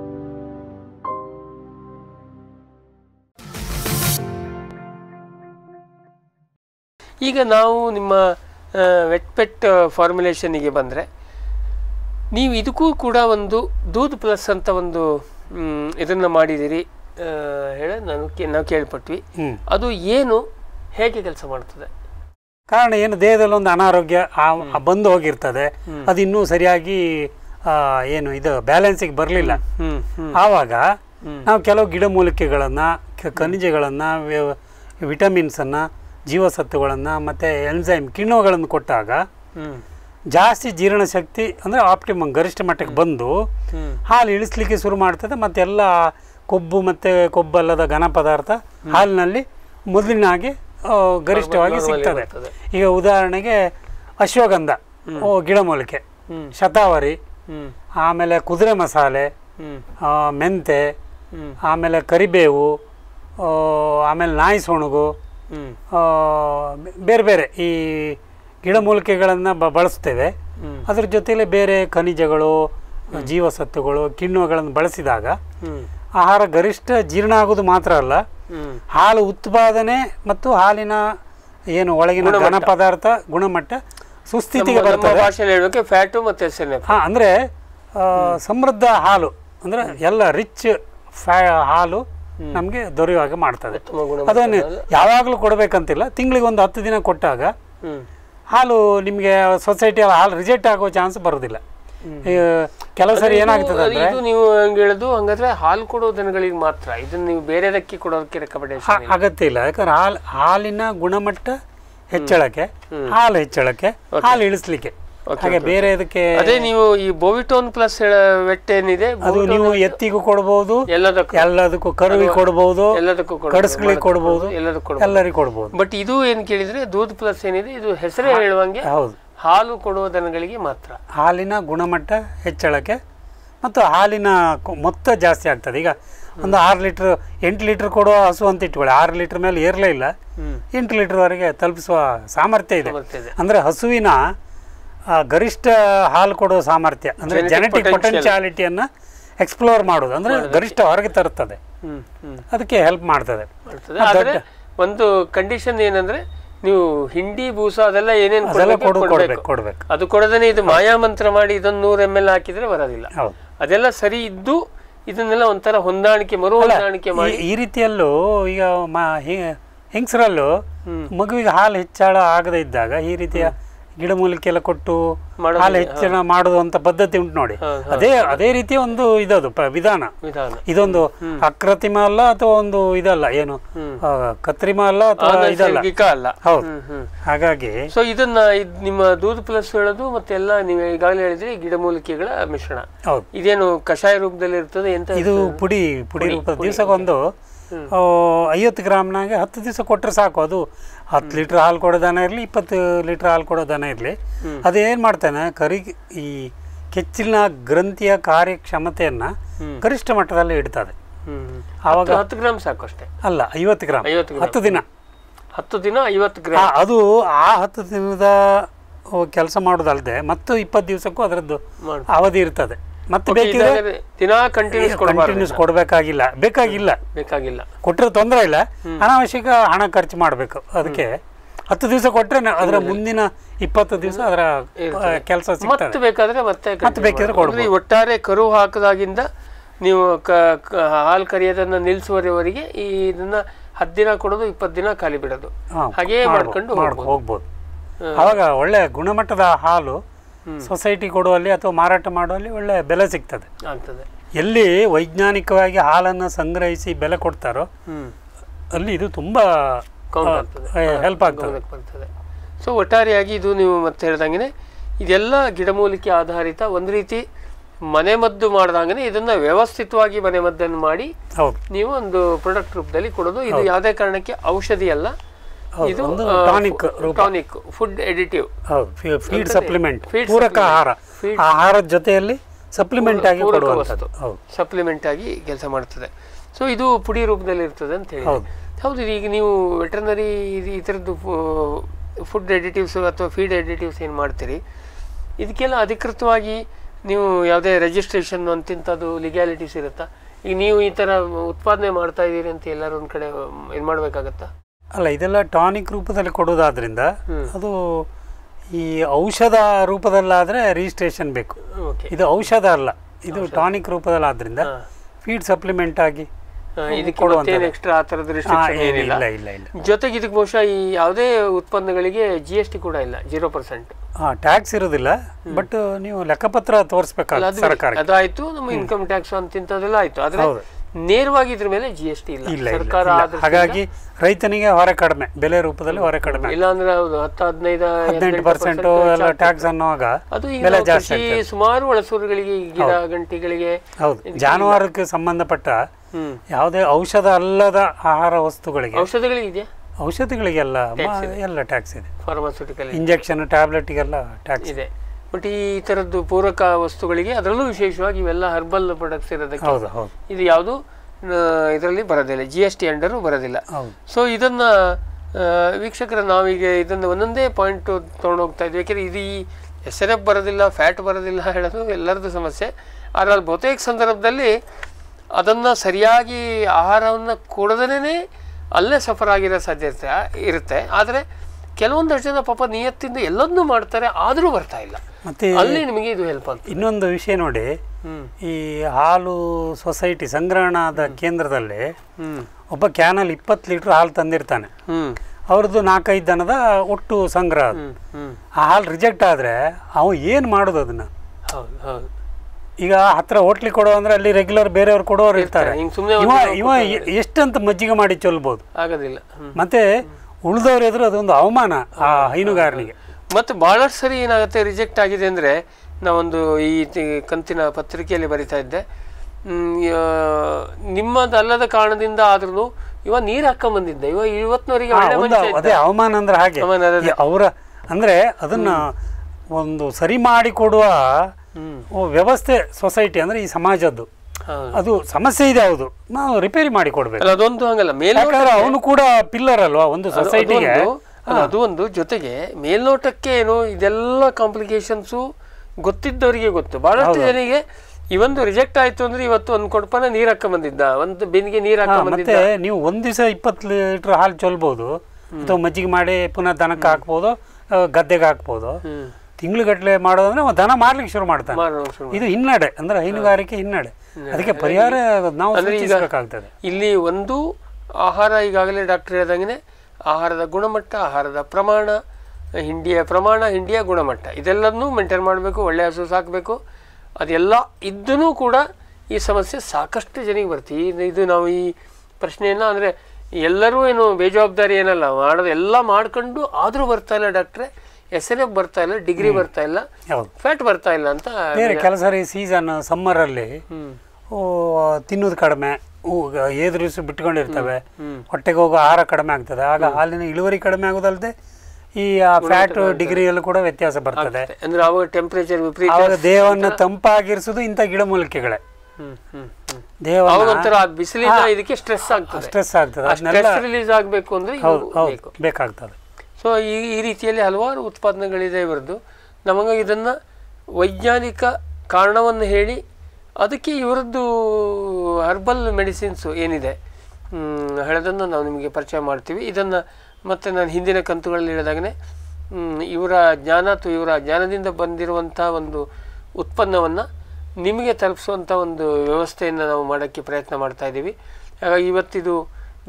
ಈಗ ನಾವು ನಿಮ್ಮ ವೆಟ್ ಪೆಟ್ ಫಾರ್ಮುಲೇಷನಿಗೆ ಬಂದರೆ ನೀವು ಇದಕ್ಕೂ ಕೂಡ ಒಂದು ದೂದ್ ಪ್ಲಸ್ ಅಂತ ಒಂದು ಇದನ್ನು ಮಾಡಿದ್ದೀರಿ ಹೇಳ ನಾನು ನಾವು ಕೇಳ್ಪಟ್ವಿ ಅದು ಏನು ಹೇಗೆ ಕೆಲಸ ಮಾಡ್ತದೆ ಕಾರಣ ಏನು ದೇಹದಲ್ಲಿ ಒಂದು ಅನಾರೋಗ್ಯ ಬಂದು ಹೋಗಿರ್ತದೆ ಅದು ಇನ್ನೂ ಸರಿಯಾಗಿ ಏನು ಇದು ಬ್ಯಾಲೆನ್ಸಿಗೆ ಬರಲಿಲ್ಲ ಆವಾಗ ನಾವು ಕೆಲವು ಗಿಡಮೂಲಿಕೆಗಳನ್ನು ಖನಿಜಗಳನ್ನು ವಿಟಮಿನ್ಸನ್ನು ಜೀವಸತ್ವಗಳನ್ನು ಮತ್ತು ಎಂಜೈಮ್ ಕಿಣ್ವಗಳನ್ನು ಕೊಟ್ಟಾಗ ಜಾಸ್ತಿ ಜೀರ್ಣಶಕ್ತಿ ಅಂದರೆ ಆಪ್ಟಿಮಮ್ ಗರಿಷ್ಠ ಮಟ್ಟಕ್ಕೆ ಬಂದು ಹಾಲು ಇಳಿಸ್ಲಿಕ್ಕೆ ಶುರು ಮಾಡ್ತದೆ ಎಲ್ಲ ಕೊಬ್ಬು ಮತ್ತು ಕೊಬ್ಬಲ್ಲದ ಘನ ಪದಾರ್ಥ ಹಾಲಿನಲ್ಲಿ ಮೊದಲಿನಾಗಿ ಗರಿಷ್ಠವಾಗಿ ಸಿಗ್ತದೆ ಈಗ ಉದಾಹರಣೆಗೆ ಅಶ್ವಗಂಧ ಓ ಗಿಡಮೂಲಿಕೆ ಶತಾವರಿ ಆಮೇಲೆ ಕುದುರೆ ಮಸಾಲೆ ಮೆಂತೆ ಆಮೇಲೆ ಕರಿಬೇವು ಆಮೇಲೆ ನಾಯಿ ಸೊಣಗು ಬೇರೆ ಬೇರೆ ಈ ಗಿಡಮೂಲಿಕೆಗಳನ್ನು ಬ ಬಳಸ್ತೇವೆ ಅದ್ರ ಜೊತೆಲೆ ಬೇರೆ ಖನಿಜಗಳು ಜೀವಸತ್ವಗಳು ಕಿಣ್ವಗಳನ್ನು ಬಳಸಿದಾಗ ಆಹಾರ ಗರಿಷ್ಠ ಜೀರ್ಣ ಆಗೋದು ಮಾತ್ರ ಅಲ್ಲ ಹಾಲು ಉತ್ಪಾದನೆ ಮತ್ತು ಹಾಲಿನ ಏನು ಒಳಗಿನ ಘನ ಪದಾರ್ಥ ಗುಣಮಟ್ಟ ಸುಸ್ಥಿತಿಗೆ ಬರ್ತದೆ ಫ್ಯಾಟು ಮತ್ತು ಸಮೃದ್ಧ ಹಾಲು ಅಂದ್ರೆ ಎಲ್ಲ ರಿಚ್ ಫ್ಯಾ ಹಾಲು ನಮಗೆ ದೊರೆಯುವಾಗ ಮಾಡ್ತದೆ ಅದನ್ನು ಯಾವಾಗಲೂ ಕೊಡಬೇಕಂತಿಲ್ಲ ತಿಂಗಳಿಗೆ ಒಂದು ಹತ್ತು ದಿನ ಕೊಟ್ಟಾಗ ಹಾಲು ನಿಮಗೆ ಸೊಸೈಟಿಯಲ್ಲಿ ಹಾಲು ರಿಜೆಕ್ಟ್ ಆಗೋ ಚಾನ್ಸ್ ಬರೋದಿಲ್ಲ ಕೆಲವು ಸರಿ ಏನಾಗ್ತದೆ ಇದು ನೀವು ಹಂಗೆ ಹೇಳೋದು ಹಂಗಾದ್ರೆ ಹಾಲು ಕೊಡೋ ದನಗಳಿಗೆ ಮಾತ್ರ ಇದನ್ನ ನೀವು ಬೇರೆದಕ್ಕೆ ಕೊಡೋದಕ್ಕೆ ರೆಕಮೆಂಡ್ ಅಗತ್ಯ ಇಲ್ಲ ಯಾಕಂದ್ರೆ ಹಾಲು ಹಾಲಿನ ಗುಣಮಟ್ಟ ಹೆಚ್ಚಳಕ್ಕೆ ಹಾಲು ಹೆಚ್ಚಳಕ್ಕೆ ಹಾಲು ಇಳಿಸ್ಲಿಕ್ಕೆ ಹಾಗೆ ಬೇರೆ ಇದಕ್ಕೆ ಅದೇ ನೀವು ಈ ಬೋವಿಟೋನ್ ಪ್ಲಸ್ ವೆಟ್ ಏನಿದೆ ಅದು ನೀವು ಎತ್ತಿಗೂ ಕೊಡಬಹುದು ಎಲ್ಲದಕ್ಕೂ ಎಲ್ಲದಕ್ಕೂ ಕರುವಿ ಕೊಡಬಹುದು ಎಲ್ಲದಕ್ಕೂ ಕಡಸ್ಗಳಿಗೆ ಕೊಡಬಹುದು ಎಲ್ಲದಕ್ಕೂ ಎಲ್ಲರಿಗೂ ಕೊಡಬಹುದು ಬಟ್ ಇದು ಏನ್ ಕೇಳಿದ್ರೆ ದೂದ್ ಪ್ಲಸ್ ಏನಿದೆ ಇದು ಹೆಸರೇ ಹೇಳುವಂಗೆ ಹೌದು ಹಾಲು ಕೊಡುವ ದನಗಳಿಗೆ ಮಾತ್ರ ಹಾಲಿನ ಗುಣಮಟ್ಟ ಹೆಚ್ಚಳಕ್ಕೆ ಮತ್ತು ಹಾಲಿನ ಮೊತ್ತ ಜಾಸ್ತಿ ಆಗ್ತದೆ ಈಗ ಒಂದು ಆರು ಲೀಟ್ರ್ ಎಂಟು ಲೀಟ್ರ್ ಕೊಡುವ ಹಸು ಅಂತ ಇಟ್ಕೊಳ್ಳಿ ಆರು ಲೀಟ್ರ್ ಮೇಲೆ ಏರ್ಲೇ ಇಲ್ಲ ಎಂಟು ಲೀಟ್ರ್ವರೆಗೆ ತಲುಪಿಸುವ ಸಾಮರ್ಥ್ಯ ಇದೆ ಅಂದರೆ ಹಸುವಿನ ಗರಿಷ್ಠ ಹಾಲು ಕೊಡುವ ಸಾಮರ್ಥ್ಯ ಅಂದರೆ ಜೆನೆಟಿಕ್ ಪೊಟೆನ್ಶಿಯಾಲಿಟಿಯನ್ನು ಎಕ್ಸ್ಪ್ಲೋರ್ ಮಾಡೋದು ಅಂದರೆ ಗರಿಷ್ಠ ಹೊರಗೆ ತರುತ್ತದೆ ಅದಕ್ಕೆ ಹೆಲ್ಪ್ ಮಾಡ್ತದೆ ಒಂದು ಕಂಡೀಷನ್ ಏನಂದ್ರೆ ನೀವು ಹಿಂಡಿ ಬೂಸ ಅದೆಲ್ಲ ಏನೇನು ಕೊಡಬೇಕು ಅದು ಕೊಡದೇ ಇದು ಮಾಯಾಮಂತ್ರ ಮಾಡಿ ಇದೊಂದು ನೂರು ಎಮ್ ಎಲ್ ಹಾಕಿದ್ರೆ ಬರೋದಿಲ್ಲ ಅದೆಲ್ಲ ಸರಿ ಇದ್ದು ಇದನ್ನೆಲ್ಲ ಒಂಥರ ಹೊಂದಾಣಿಕೆ ಮರು ಹೊಂದಾಣಿಕೆ ಮಾಡಿ ಈ ರೀತಿಯಲ್ಲೂ ಈಗ ಮಾ ಹೆಂಗಸರಲ್ಲೂ ಮಗುವಿಗೆ ಹಾಲು ಹೆಚ್ಚಾಳ ಆಗದೇ ಇದ್ದಾಗ ಈ ರೀತಿಯ ಎಲ್ಲ ಕೊಟ್ಟು ಹಾಲು ಹೆಚ್ಚಿನ ಮಾಡುದು ಅಂತ ಪದ್ಧತಿ ಉಂಟು ನೋಡಿ ಅದೇ ಅದೇ ರೀತಿ ಒಂದು ಇದದು ವಿಧಾನ ಇದೊಂದು ಅಕ್ರತಿಮ ಅಲ್ಲ ಅಥವಾ ಒಂದು ಇದಲ್ಲ ಏನು ಕತ್ರಿಮ ಅಲ್ಲ ಅಥವಾ ಇದಲ್ಲ ಅಲ್ಲ ಹೌದು ಹಾಗಾಗಿ ಸೊ ಇದನ್ನ ನಿಮ್ಮ ದೂದ್ ಪ್ಲಸ್ ಹೇಳೋದು ಮತ್ತೆ ಎಲ್ಲ ನೀವು ಈಗಾಗಲೇ ಹೇಳಿದ್ರಿ ಗಿಡಮೂಲಿಕೆಗಳ ಮಿಶ್ರಣ ಹೌದು ಇದೇನು ಕಷಾಯ ರೂಪದಲ್ಲಿ ಇರ್ತದೆ ಎಂತ ಇದು ಪುಡಿ ಪುಡಿ ರೂಪದ ದಿವಸಕ್ಕೊಂದು ಐವತ್ತು ಗ್ರಾಮ್ನಾಗ ಹತ್ತು ದಿವಸ ಕೊಟ್ಟರೆ ಸಾಕು ಅದು ಹತ್ತು ಲೀಟ್ರ್ ಹಾಲು ಕೊಡೋ ದನ ಇರಲಿ ಇಪ್ಪತ್ತು ಲೀಟ್ರ್ ಹಾಲು ಕೊಡೋ ದನ ಇರಲಿ ಅದೇನು ಮಾಡ್ತಾನೆ ಕರಿ ಈ ಕೆಚ್ಚಿನ ಗ್ರಂಥಿಯ ಕಾರ್ಯಕ್ಷಮತೆಯನ್ನು ಗರಿಷ್ಠ ಮಟ್ಟದಲ್ಲಿ ಇಡ್ತದೆ ಅವಾಗ ಹತ್ತು ಗ್ರಾಮ್ ಸಾಕು ಅಷ್ಟೇ ಅಲ್ಲ ಐವತ್ತು ಗ್ರಾಮ್ ಹತ್ತು ದಿನ ಹತ್ತು ದಿನ ಐವತ್ತು ಗ್ರಾಮ್ ಅದು ಆ ಹತ್ತು ದಿನದ ಕೆಲಸ ಮಾಡೋದಲ್ಲದೆ ಮತ್ತು ಇಪ್ಪತ್ತು ದಿವಸಕ್ಕೂ ಅದರದ್ದು ಅವಧಿ ಇರ್ತದೆ ಮತ್ತೆ ಬೇಕಿದ್ರೆ ದಿನ ಕಂಟಿನ್ಯೂಸ್ ಕಂಟಿನ್ಯೂಸ್ ಕೊಡಬೇಕಾಗಿಲ್ಲ ಬೇಕಾಗಿಲ್ಲ ಬೇಕಾಗಿಲ್ಲ ಕೊಟ್ಟರೆ ತೊಂದರೆ ಇಲ್ಲ ಅನಾವಶ್ಯಕ ಹಣ ಖರ್ಚು ಮಾಡಬೇಕು ಅದಕ್ಕೆ ಹತ್ತು ದಿವಸ ಕೊಟ್ಟರೆ ಅದರ ಮುಂದಿನ ಇಪ್ಪತ್ತು ದಿವಸ ಅದರ ಕೆಲಸ ಮತ್ತೆ ಬೇಕಾದ್ರೆ ಮತ್ತೆ ಮತ್ತೆ ಬೇಕಿದ್ರೆ ಕೊಡ್ಬೋದು ಒಟ್ಟಾರೆ ಕರು ಹಾಕದಾಗಿಂದ ನೀವು ಕ ಹಾಲು ಕರಿಯೋದನ್ನು ನಿಲ್ಲಿಸುವವರೆಗೆ ಈ ಇದನ್ನ ಹತ್ತು ದಿನ ಕೊಡೋದು ಇಪ್ಪತ್ತು ದಿನ ಖಾಲಿ ಬಿಡೋದು ಹಾಗೇ ಮಾಡ್ಕೊಂಡು ಹೋಗ್ಬೋದು ಅವಾಗ ಒಳ್ಳೆ ಗುಣಮಟ್ಟದ ಹಾಲು ಸೊಸೈಟಿ ಕೊಡುವಲ್ಲಿ ಅಥವಾ ಮಾರಾಟ ಮಾಡುವಲ್ಲಿ ಒಳ್ಳೆ ಬೆಲೆ ಸಿಗ್ತದೆ ಆಗ್ತದೆ ಎಲ್ಲಿ ವೈಜ್ಞಾನಿಕವಾಗಿ ಹಾಲನ್ನು ಸಂಗ್ರಹಿಸಿ ಬೆಲೆ ಕೊಡ್ತಾರೋ ಅಲ್ಲಿ ಇದು ತುಂಬ ಹೆಲ್ಪ್ ಆಗ್ತದೆ ಸೊ ಒಟ್ಟಾರೆಯಾಗಿ ಇದು ನೀವು ಮತ್ತೆ ಹೇಳ್ದಂಗೆ ಇದೆಲ್ಲ ಗಿಡಮೂಲಿಕೆ ಆಧಾರಿತ ಒಂದು ರೀತಿ ಮನೆಮದ್ದು ಮಾಡ್ದಂಗೆ ಇದನ್ನ ವ್ಯವಸ್ಥಿತವಾಗಿ ಮನೆಮದ್ದನ್ನು ಮಾಡಿ ನೀವು ಒಂದು ಪ್ರೊಡಕ್ಟ್ ರೂಪದಲ್ಲಿ ಕೊಡೋದು ಇದು ಯಾವುದೇ ಕಾರಣಕ್ಕೆ ಔಷಧಿ ಅಲ್ಲ ಇದು tonic tonic food additive feed supplement ಪೂರಕ ಆಹಾರ ಆಹಾರದ ಜೊತೆಯಲ್ಲಿ ಸಪ್ಲಿಮೆಂಟ್ ಆಗಿ ಸಪ್ಲಿಮೆಂಟ್ ಆಗಿ ಕೆಲಸ ಮಾಡುತ್ತದೆ ಸೊ ಇದು ಪುಡಿ ರೂಪದಲ್ಲಿ ಇರ್ತದೆ ಅಂತ ಹೇಳಿ ಹೌದು ಈಗ ನೀವು ವೆಟರ್ನರಿ ಈ ಥರದ್ದು ಫುಡ್ ಎಡಿಟಿವ್ಸ್ ಅಥವಾ ಫೀಡ್ ಎಡಿಟಿವ್ಸ್ ಏನು ಮಾಡ್ತೀರಿ ಇದಕ್ಕೆಲ್ಲ ಅಧಿಕೃತವಾಗಿ ನೀವು ಯಾವುದೇ ರಿಜಿಸ್ಟ್ರೇಷನ್ ಅಂತಿಂಥದ್ದು ಲಿಗ್ಯಾಲಿಟೀಸ್ ಇರುತ್ತಾ ಈಗ ನೀವು ಈ ಥರ ಉತ್ಪಾದನೆ ಮಾಡ್ತಾ ಇದ್ದೀರಿ ಅಂತ ಎಲ್ಲರೂ ಒಂದು ಕಡೆ ಇದು ಮಾಡಬೇಕಾಗತ್ತಾ ಅಲ್ಲ ಇದೆಲ್ಲ ಟಾನಿಕ್ ರೂಪದಲ್ಲಿ ಕೊಡೋದಾದ್ರಿಂದ ಅದು ಈ ಔಷಧ ರೂಪದಲ್ಲಾದರೆ ರಿಜಿಸ್ಟ್ರೇಷನ್ ಬೇಕು ಇದು ಔಷಧ ಅಲ್ಲ ಇದು ಟಾನಿಕ್ ರೂಪದಲ್ಲಿ ಫೀಡ್ ಸಪ್ಲಿಮೆಂಟ್ ಆಗಿ ಎಕ್ಸ್ಟ್ರಾ ಆ ಥರದ ಏನಿಲ್ಲ ಇಲ್ಲ ಇಲ್ಲ ಜೊತೆಗೆ ಇದಕ್ಕೆ ಬಹುಶಃ ಈ ಯಾವುದೇ ಉತ್ಪನ್ನಗಳಿಗೆ ಜಿ ಎಸ್ ಟಿ ಕೂಡ ಇಲ್ಲ ಜೀರೋ ಪರ್ಸೆಂಟ್ ಹಾಂ ಟ್ಯಾಕ್ಸ್ ಇರೋದಿಲ್ಲ ಬಟ್ ನೀವು ಲೆಕ್ಕಪತ್ರ ತೋರಿಸ್ಬೇಕಾಗಲ್ಲ ಸರ್ಕಾರ ಅದಾಯಿತು ನಮ್ಮ ಇನ್ಕಮ್ ಟ್ಯಾಕ್ಸ್ ಅಂತ ಇಂಥದ್ದೆಲ್ಲ ಆಯಿತು ಆದರೆ ನೇರವಾಗಿ ಇದ್ರ ಮೇಲೆ ಜಿ ಎಸ್ ಟಿ ಇಲ್ಲ ಸರ್ಕಾರ ಹಾಗಾಗಿ ರೈತನಿಗೆ ಹೊರೆ ಕಡಿಮೆ ಬೆಲೆ ರೂಪದಲ್ಲಿ ಹೊರೆ ಕಡಿಮೆ ಇಲ್ಲ ಅಂದ್ರೆ ಹತ್ತು ಹದಿನೈದು ಹದಿನೆಂಟು ಪರ್ಸೆಂಟ್ ಎಲ್ಲ ಟ್ಯಾಕ್ಸ್ ಅನ್ನುವಾಗ ಅದು ಬೆಲೆ ಜಾಸ್ತಿ ಸುಮಾರು ಒಳಸೂರುಗಳಿಗೆ ಗಿಡ ಗಂಟಿಗಳಿಗೆ ಹೌದು ಜಾನುವಾರಕ್ಕೆ ಸಂಬಂಧಪಟ್ಟ ಯಾವುದೇ ಔಷಧ ಅಲ್ಲದ ಆಹಾರ ವಸ್ತುಗಳಿಗೆ ಔಷಧಗಳಿಗೆ ಔಷಧಿಗಳಿಗೆಲ್ಲ ಎಲ್ಲ ಟ್ಯಾಕ್ಸ್ ಇದೆ ಫಾರ್ಮಾಸ್ಯೂಟಿಕಲ್ ಇಂಜೆಕ್ಷನ್ ಟ್ಯಾಬ್ಲೆಟ್ಗೆಲ್ಲ ಟ್ಯಾಕ್ಸ್ ಇದೆ ಬಟ್ ಈ ಥರದ್ದು ಪೂರಕ ವಸ್ತುಗಳಿಗೆ ಅದರಲ್ಲೂ ವಿಶೇಷವಾಗಿ ಇವೆಲ್ಲ ಹರ್ಬಲ್ ಪ್ರಾಡಕ್ಟ್ಸ್ ಇರೋದಕ್ಕೆ ಇದು ಯಾವುದು ಇದರಲ್ಲಿ ಬರೋದಿಲ್ಲ ಜಿ ಎಸ್ ಟಿ ಅಂಡರು ಬರೋದಿಲ್ಲ ಸೊ ಇದನ್ನು ವೀಕ್ಷಕರ ನಾವೀಗ ಇದನ್ನು ಒಂದೊಂದೇ ಪಾಯಿಂಟ್ ಹೋಗ್ತಾ ಇದ್ವಿ ಯಾಕೆಂದರೆ ಇದು ಈ ಎಸ್ ಬರೋದಿಲ್ಲ ಫ್ಯಾಟ್ ಬರೋದಿಲ್ಲ ಹೇಳೋದು ಎಲ್ಲರದ್ದು ಸಮಸ್ಯೆ ಅದರಲ್ಲಿ ಬಹುತೇಕ ಸಂದರ್ಭದಲ್ಲಿ ಅದನ್ನು ಸರಿಯಾಗಿ ಆಹಾರವನ್ನು ಕೊಡದೇನೆ ಅಲ್ಲೇ ಸಫರ್ ಆಗಿರೋ ಸಾಧ್ಯತೆ ಇರುತ್ತೆ ಆದರೆ ಕೆಲವೊಂದು ಜನ ಪಾಪ ನಿಯತ್ತಿಂದ ಎಲ್ಲದನ್ನೂ ಮಾಡ್ತಾರೆ ಆದರೂ ಬರ್ತಾ ಇಲ್ಲ ಮತ್ತೆ ಅಲ್ಲಿ ನಿಮಗೆ ಇದು ಹೆಲ್ಪ್ ಆಗ್ತದೆ ಇನ್ನೊಂದು ವಿಷಯ ನೋಡಿ ಈ ಹಾಲು ಸೊಸೈಟಿ ಸಂಗ್ರಹಣದ ಕೇಂದ್ರದಲ್ಲಿ ಒಬ್ಬ ಕ್ಯಾನಲ್ ಇಪ್ಪತ್ತು ಲೀಟರ್ ಹಾಲು ತಂದಿರ್ತಾನೆ ಅವ್ರದ್ದು ನಾಲ್ಕೈದು ದನದ ಒಟ್ಟು ಸಂಗ್ರಹ ಆ ಹಾಲು ರಿಜೆಕ್ಟ್ ಆದರೆ ಅವನು ಏನು ಮಾಡೋದು ಅದನ್ನು ಈಗ ಹತ್ರ ಹೋಟ್ಲಿಗೆ ಕೊಡೋ ಅಂದ್ರೆ ಅಲ್ಲಿ ರೆಗ್ಯುಲರ್ ಬೇರೆಯವ್ರು ಕೊಡೋರು ಇರ್ತಾರೆ ಇವ ಎಷ್ಟಂತ ಮಜ್ಜಿಗೆ ಮಾಡಿ ಚೊಲ್ಬೋದು ಆಗೋದಿಲ್ಲ ಮತ್ತೆ ಉಳಿದವ್ರ ಎದುರು ಅದೊಂದು ಅವಮಾನ ಆ ಹೈನುಗಾರನಿಗೆ ಮತ್ತು ಭಾಳಷ್ಟು ಸರಿ ಏನಾಗುತ್ತೆ ರಿಜೆಕ್ಟ್ ಆಗಿದೆ ಅಂದರೆ ನಾವೊಂದು ಈ ಕಂತಿನ ಪತ್ರಿಕೆಯಲ್ಲಿ ಬರಿತಾ ಇದ್ದೆ ನಿಮ್ಮದಲ್ಲದ ಕಾರಣದಿಂದ ಆದ್ರೂ ಇವ ನೀರು ಹಾಕೊಂಡ್ ಇವಾಗ ಇವ ಇವತ್ತಿನವರಿಗೆ ಅದೇ ಅವಮಾನ ಅಂದ್ರೆ ಹಾಗೆ ಅವರ ಅಂದ್ರೆ ಅದನ್ನ ಒಂದು ಸರಿ ಮಾಡಿಕೊಡುವ ವ್ಯವಸ್ಥೆ ಸೊಸೈಟಿ ಅಂದ್ರೆ ಈ ಸಮಾಜದ್ದು ಅದು ಸಮಸ್ಯೆ ಇದೆ ಹೌದು ನಾವು ರಿಪೇರಿ ಮಾಡಿ ಕೊಡ್ಬೇಕು ಅದೊಂದು ಮೇಲ್ನೋಟ ಅವನು ಕೂಡ ಪಿಲ್ಲರ್ ಅಲ್ವಾ ಒಂದು ಸೊಸೈಟಿಗೆ ಅದು ಒಂದು ಜೊತೆಗೆ ಮೇಲ್ನೋಟಕ್ಕೆ ಏನು ಇದೆಲ್ಲ ಕಾಂಪ್ಲಿಕೇಶನ್ಸು ಗೊತ್ತಿದ್ದವರಿಗೆ ಗೊತ್ತು ಬಹಳಷ್ಟು ಜನರಿಗೆ ಇವೊಂದು ರಿಜೆಕ್ಟ್ ಆಯ್ತು ಅಂದ್ರೆ ಇವತ್ತು ಒಂದು ಕೊಡ್ಪನ ನೀರ್ ಹಾಕ ಬಂದಿದ್ದ ಒಂದು ಬೆನ್ಗೆ ನೀರ್ ಹಾಕ ಮತ್ತೆ ನೀವು ಒಂದ್ ದಿವಸ ಇಪ್ಪತ್ತು ಲೀಟರ್ ಹಾಲು ಚೊಲ್ಬಹುದು ಅಥವಾ ಮಜ್ಜಿಗೆ ಮಾಡಿ ಪುನಃ ದನಕ್ಕೆ ಹಾಕ್ಬೋದು ಗದ್ದೆಗೆ ಹಾಕ್ಬೋದು ತಿಂಗಳುಗಟ್ಟಲೆ ಮಾಡೋದಂದ್ರೆ ಅವ ದನ ಮಾರ್ಲಿಕ್ಕೆ ಶುರು ಮಾಡ್ತಾನೆ ಇದು ಹಿನ್ನಡೆ ಅಂದ್ರೆ ಹೈನುಗಾರಿಕೆ ಹಿನ್ನಡೆ ಅದಕ್ಕೆ ಪರಿಹಾರ ನಾವು ಸೂಚಿಸಬೇಕಾಗ್ತದೆ ಇಲ್ಲಿ ಒಂದು ಆಹಾರ ಈಗಾಗಲೇ ಡಾಕ್ಟರ್ ಹೇಳ್ದಂಗೆ ಆಹಾರದ ಗುಣಮಟ್ಟ ಆಹಾರದ ಪ್ರಮಾಣ ಹಿಂಡಿಯ ಪ್ರಮಾಣ ಹಿಂಡಿಯ ಗುಣಮಟ್ಟ ಇದೆಲ್ಲದನ್ನೂ ಮೇಂಟೈನ್ ಮಾಡಬೇಕು ಒಳ್ಳೆಯ ಹಸು ಸಾಕಬೇಕು ಅದೆಲ್ಲ ಇದ್ದೂ ಕೂಡ ಈ ಸಮಸ್ಯೆ ಸಾಕಷ್ಟು ಜನಿಗೆ ಬರ್ತೀವಿ ಇದು ನಾವು ಈ ಪ್ರಶ್ನೆಯನ್ನು ಅಂದರೆ ಎಲ್ಲರೂ ಏನು ಬೇಜವಾಬ್ದಾರಿ ಏನಲ್ಲ ಮಾಡೋದು ಎಲ್ಲ ಮಾಡ್ಕೊಂಡು ಆದರೂ ಇಲ್ಲ ಡಾಕ್ಟ್ರೆ ಹೆಸರೇ ಬರ್ತಾ ಇಲ್ಲ ಡಿಗ್ರಿ ಬರ್ತಾ ಇಲ್ಲ ಫ್ಯಾಟ್ ಬರ್ತಾ ಇಲ್ಲ ಅಂತ ಬೇರೆ ಕೆಲಸ ರೀ ಸೀಸನ್ ಅಲ್ಲಿ ತಿನ್ನೋದು ಕಡಿಮೆ ಏದ್ರಿಸು ಬಿಟ್ಕೊಂಡಿರ್ತವೆ ಹೊಟ್ಟೆಗೆ ಹೋಗೋ ಆಹಾರ ಕಡಿಮೆ ಆಗ್ತದೆ ಆಗ ಹಾಲಿನ ಇಳುವರಿ ಕಡಿಮೆ ಆಗೋದಲ್ಲದೆ ಈ ಫ್ಯಾಟ್ ಡಿಗ್ರಿ ಡಿಗ್ರಿಯಲ್ಲೂ ಕೂಡ ವ್ಯತ್ಯಾಸ ಬರ್ತದೆ ಅಂದ್ರೆ ಅವಾಗ ಟೆಂಪರೇಚರ್ ಅವಾಗ ದೇಹವನ್ನು ತಂಪಾಗಿರಿಸೋದು ಇಂಥ ಗಿಡಮೂಲಿಕೆಗಳೇ ದೇಹ ಬಿಸಿಲಿನ ಇದಕ್ಕೆ ಸ್ಟ್ರೆಸ್ ಆಗ್ತದೆ ಸ್ಟ್ರೆಸ್ ಆಗ್ತದೆ ರಿಲೀಸ್ ಆಗಬೇಕು ಅಂದ್ರೆ ಹೌದು ಬೇಕಾಗ್ತದೆ ಸೊ ಈ ಈ ರೀತಿಯಲ್ಲಿ ಹಲವಾರು ಉತ್ಪಾದನೆಗಳಿದೆ ಇವರದ್ದು ನಮಗೆ ಇದನ್ನು ವೈಜ್ಞಾನಿಕ ಕಾರಣವನ್ನು ಹೇಳಿ ಅದಕ್ಕೆ ಇವರದ್ದು ಹರ್ಬಲ್ ಮೆಡಿಸಿನ್ಸು ಏನಿದೆ ಹೇಳೋದನ್ನು ನಾವು ನಿಮಗೆ ಪರಿಚಯ ಮಾಡ್ತೀವಿ ಇದನ್ನು ಮತ್ತು ನಾನು ಹಿಂದಿನ ಕಂತುಗಳಲ್ಲಿ ಹೇಳಿದಾಗಲೇ ಇವರ ಜ್ಞಾನ ಅಥವಾ ಇವರ ಜ್ಞಾನದಿಂದ ಬಂದಿರುವಂಥ ಒಂದು ಉತ್ಪನ್ನವನ್ನು ನಿಮಗೆ ತಲುಪಿಸುವಂಥ ಒಂದು ವ್ಯವಸ್ಥೆಯನ್ನು ನಾವು ಮಾಡೋಕ್ಕೆ ಪ್ರಯತ್ನ ಮಾಡ್ತಾಯಿದ್ದೀವಿ ಹಾಗಾಗಿ ಇವತ್ತಿದು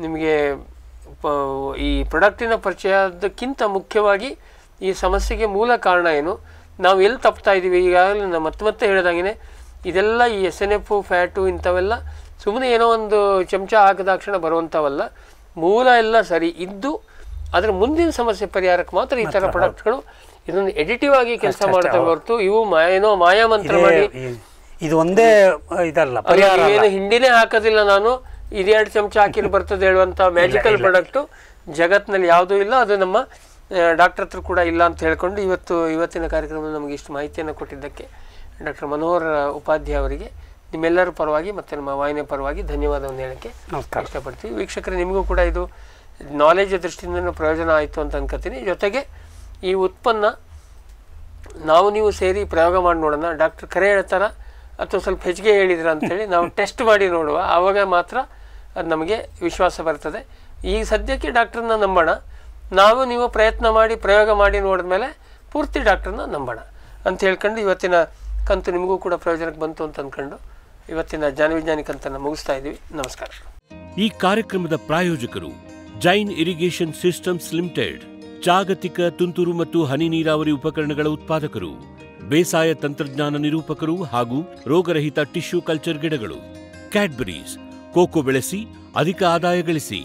ನಿಮಗೆ ಈ ಪ್ರಾಡಕ್ಟಿನ ಪರಿಚಯದಕ್ಕಿಂತ ಮುಖ್ಯವಾಗಿ ಈ ಸಮಸ್ಯೆಗೆ ಮೂಲ ಕಾರಣ ಏನು ನಾವು ಎಲ್ಲಿ ತಪ್ತಾ ಇದ್ದೀವಿ ಈಗಾಗಲೇ ನಾನು ಮತ್ತೆ ಮತ್ತೆ ಹೇಳಿದಾಗೆ ಇದೆಲ್ಲ ಈ ಎಸ್ ಎನ್ ಎಫ್ ಫ್ಯಾಟು ಇಂಥವೆಲ್ಲ ಸುಮ್ಮನೆ ಏನೋ ಒಂದು ಚಮಚ ಹಾಕಿದಾಕ್ಷಣ ಬರುವಂಥವಲ್ಲ ಮೂಲ ಎಲ್ಲ ಸರಿ ಇದ್ದು ಅದರ ಮುಂದಿನ ಸಮಸ್ಯೆ ಪರಿಹಾರಕ್ಕೆ ಮಾತ್ರ ಈ ಥರ ಪ್ರಾಡಕ್ಟ್ಗಳು ಇದೊಂದು ಎಡಿಟಿವ್ ಆಗಿ ಕೆಲಸ ಮಾಡ್ತಾ ಹೊರತು ಇವು ಏನೋ ಮಾಯಾಮಂತ್ರ ಮಾಡಿ ಇದು ಒಂದೇ ಇದಲ್ಲ ಏನು ಹಿಂಡಿನೇ ಹಾಕೋದಿಲ್ಲ ನಾನು ಇದೆರಡು ಚಮಚ ಹಾಕಿಲಿ ಬರ್ತದೆ ಹೇಳುವಂಥ ಮ್ಯಾಜಿಕಲ್ ಪ್ರಾಡಕ್ಟು ಜಗತ್ತಿನಲ್ಲಿ ಯಾವುದೂ ಇಲ್ಲ ಅದು ನಮ್ಮ ಡಾಕ್ಟರ್ ಹತ್ರ ಕೂಡ ಇಲ್ಲ ಅಂತ ಹೇಳ್ಕೊಂಡು ಇವತ್ತು ಇವತ್ತಿನ ಕಾರ್ಯಕ್ರಮದಲ್ಲಿ ನಮಗೆ ಇಷ್ಟು ಮಾಹಿತಿಯನ್ನು ಕೊಟ್ಟಿದ್ದಕ್ಕೆ ಡಾಕ್ಟರ್ ಮನೋಹರ್ ಉಪಾಧ್ಯಾಯ ಅವರಿಗೆ ನಿಮ್ಮೆಲ್ಲರ ಪರವಾಗಿ ಮತ್ತು ನಮ್ಮ ವಾಹಿನಿ ಪರವಾಗಿ ಧನ್ಯವಾದವನ್ನು ಹೇಳೋಕ್ಕೆ ಇಷ್ಟಪಡ್ತೀವಿ ವೀಕ್ಷಕರು ನಿಮಗೂ ಕೂಡ ಇದು ನಾಲೆಜ್ ದೃಷ್ಟಿಯಿಂದ ಪ್ರಯೋಜನ ಆಯಿತು ಅಂತ ಅನ್ಕೋತೀನಿ ಜೊತೆಗೆ ಈ ಉತ್ಪನ್ನ ನಾವು ನೀವು ಸೇರಿ ಪ್ರಯೋಗ ಮಾಡಿ ನೋಡೋಣ ಡಾಕ್ಟರ್ ಕರೆ ಹೇಳ್ತಾರ ಅಥವಾ ಸ್ವಲ್ಪ ಹೆಚ್ಚಿಗೆ ಹೇಳಿದ್ರ ಅಂತೇಳಿ ನಾವು ಟೆಸ್ಟ್ ಮಾಡಿ ನೋಡುವ ಆವಾಗ ಮಾತ್ರ ಅದು ನಮಗೆ ವಿಶ್ವಾಸ ಬರ್ತದೆ ಈ ಸದ್ಯಕ್ಕೆ ಡಾಕ್ಟ್ರನ್ನ ನಂಬೋಣ ನಾವು ನೀವು ಪ್ರಯತ್ನ ಮಾಡಿ ಪ್ರಯೋಗ ಮಾಡಿ ನೋಡಿದ ಮೇಲೆ ಪೂರ್ತಿ ಡಾಕ್ಟ್ರನ್ನ ನಂಬೋಣ ಅಂತ ಹೇಳ್ಕೊಂಡು ಇವತ್ತಿನ ಕಂತು ನಿಮಗೂ ಕೂಡ ಪ್ರಯೋಜನಕ್ಕೆ ಬಂತು ಅಂತ ಅಂದ್ಕೊಂಡು ಇವತ್ತಿನ ಅಂತ ಕಂತನ್ನು ಮುಗಿಸ್ತಾ ಇದ್ದೀವಿ ನಮಸ್ಕಾರ ಈ ಕಾರ್ಯಕ್ರಮದ ಪ್ರಾಯೋಜಕರು ಜೈನ್ ಇರಿಗೇಷನ್ ಸಿಸ್ಟಮ್ಸ್ ಲಿಮಿಟೆಡ್ ಜಾಗತಿಕ ತುಂತುರು ಮತ್ತು ಹನಿ ನೀರಾವರಿ ಉಪಕರಣಗಳ ಉತ್ಪಾದಕರು ಬೇಸಾಯ ತಂತ್ರಜ್ಞಾನ ನಿರೂಪಕರು ಹಾಗೂ ರೋಗರಹಿತ ಟಿಶ್ಯೂ ಕಲ್ಚರ್ ಗಿಡಗಳು ಕ್ಯಾಡ್ಬರೀಸ್ ಕೋಕೋ ಬೆಳೆಸಿ ಅಧಿಕ ಆದಾಯ ಗಳಿಸಿ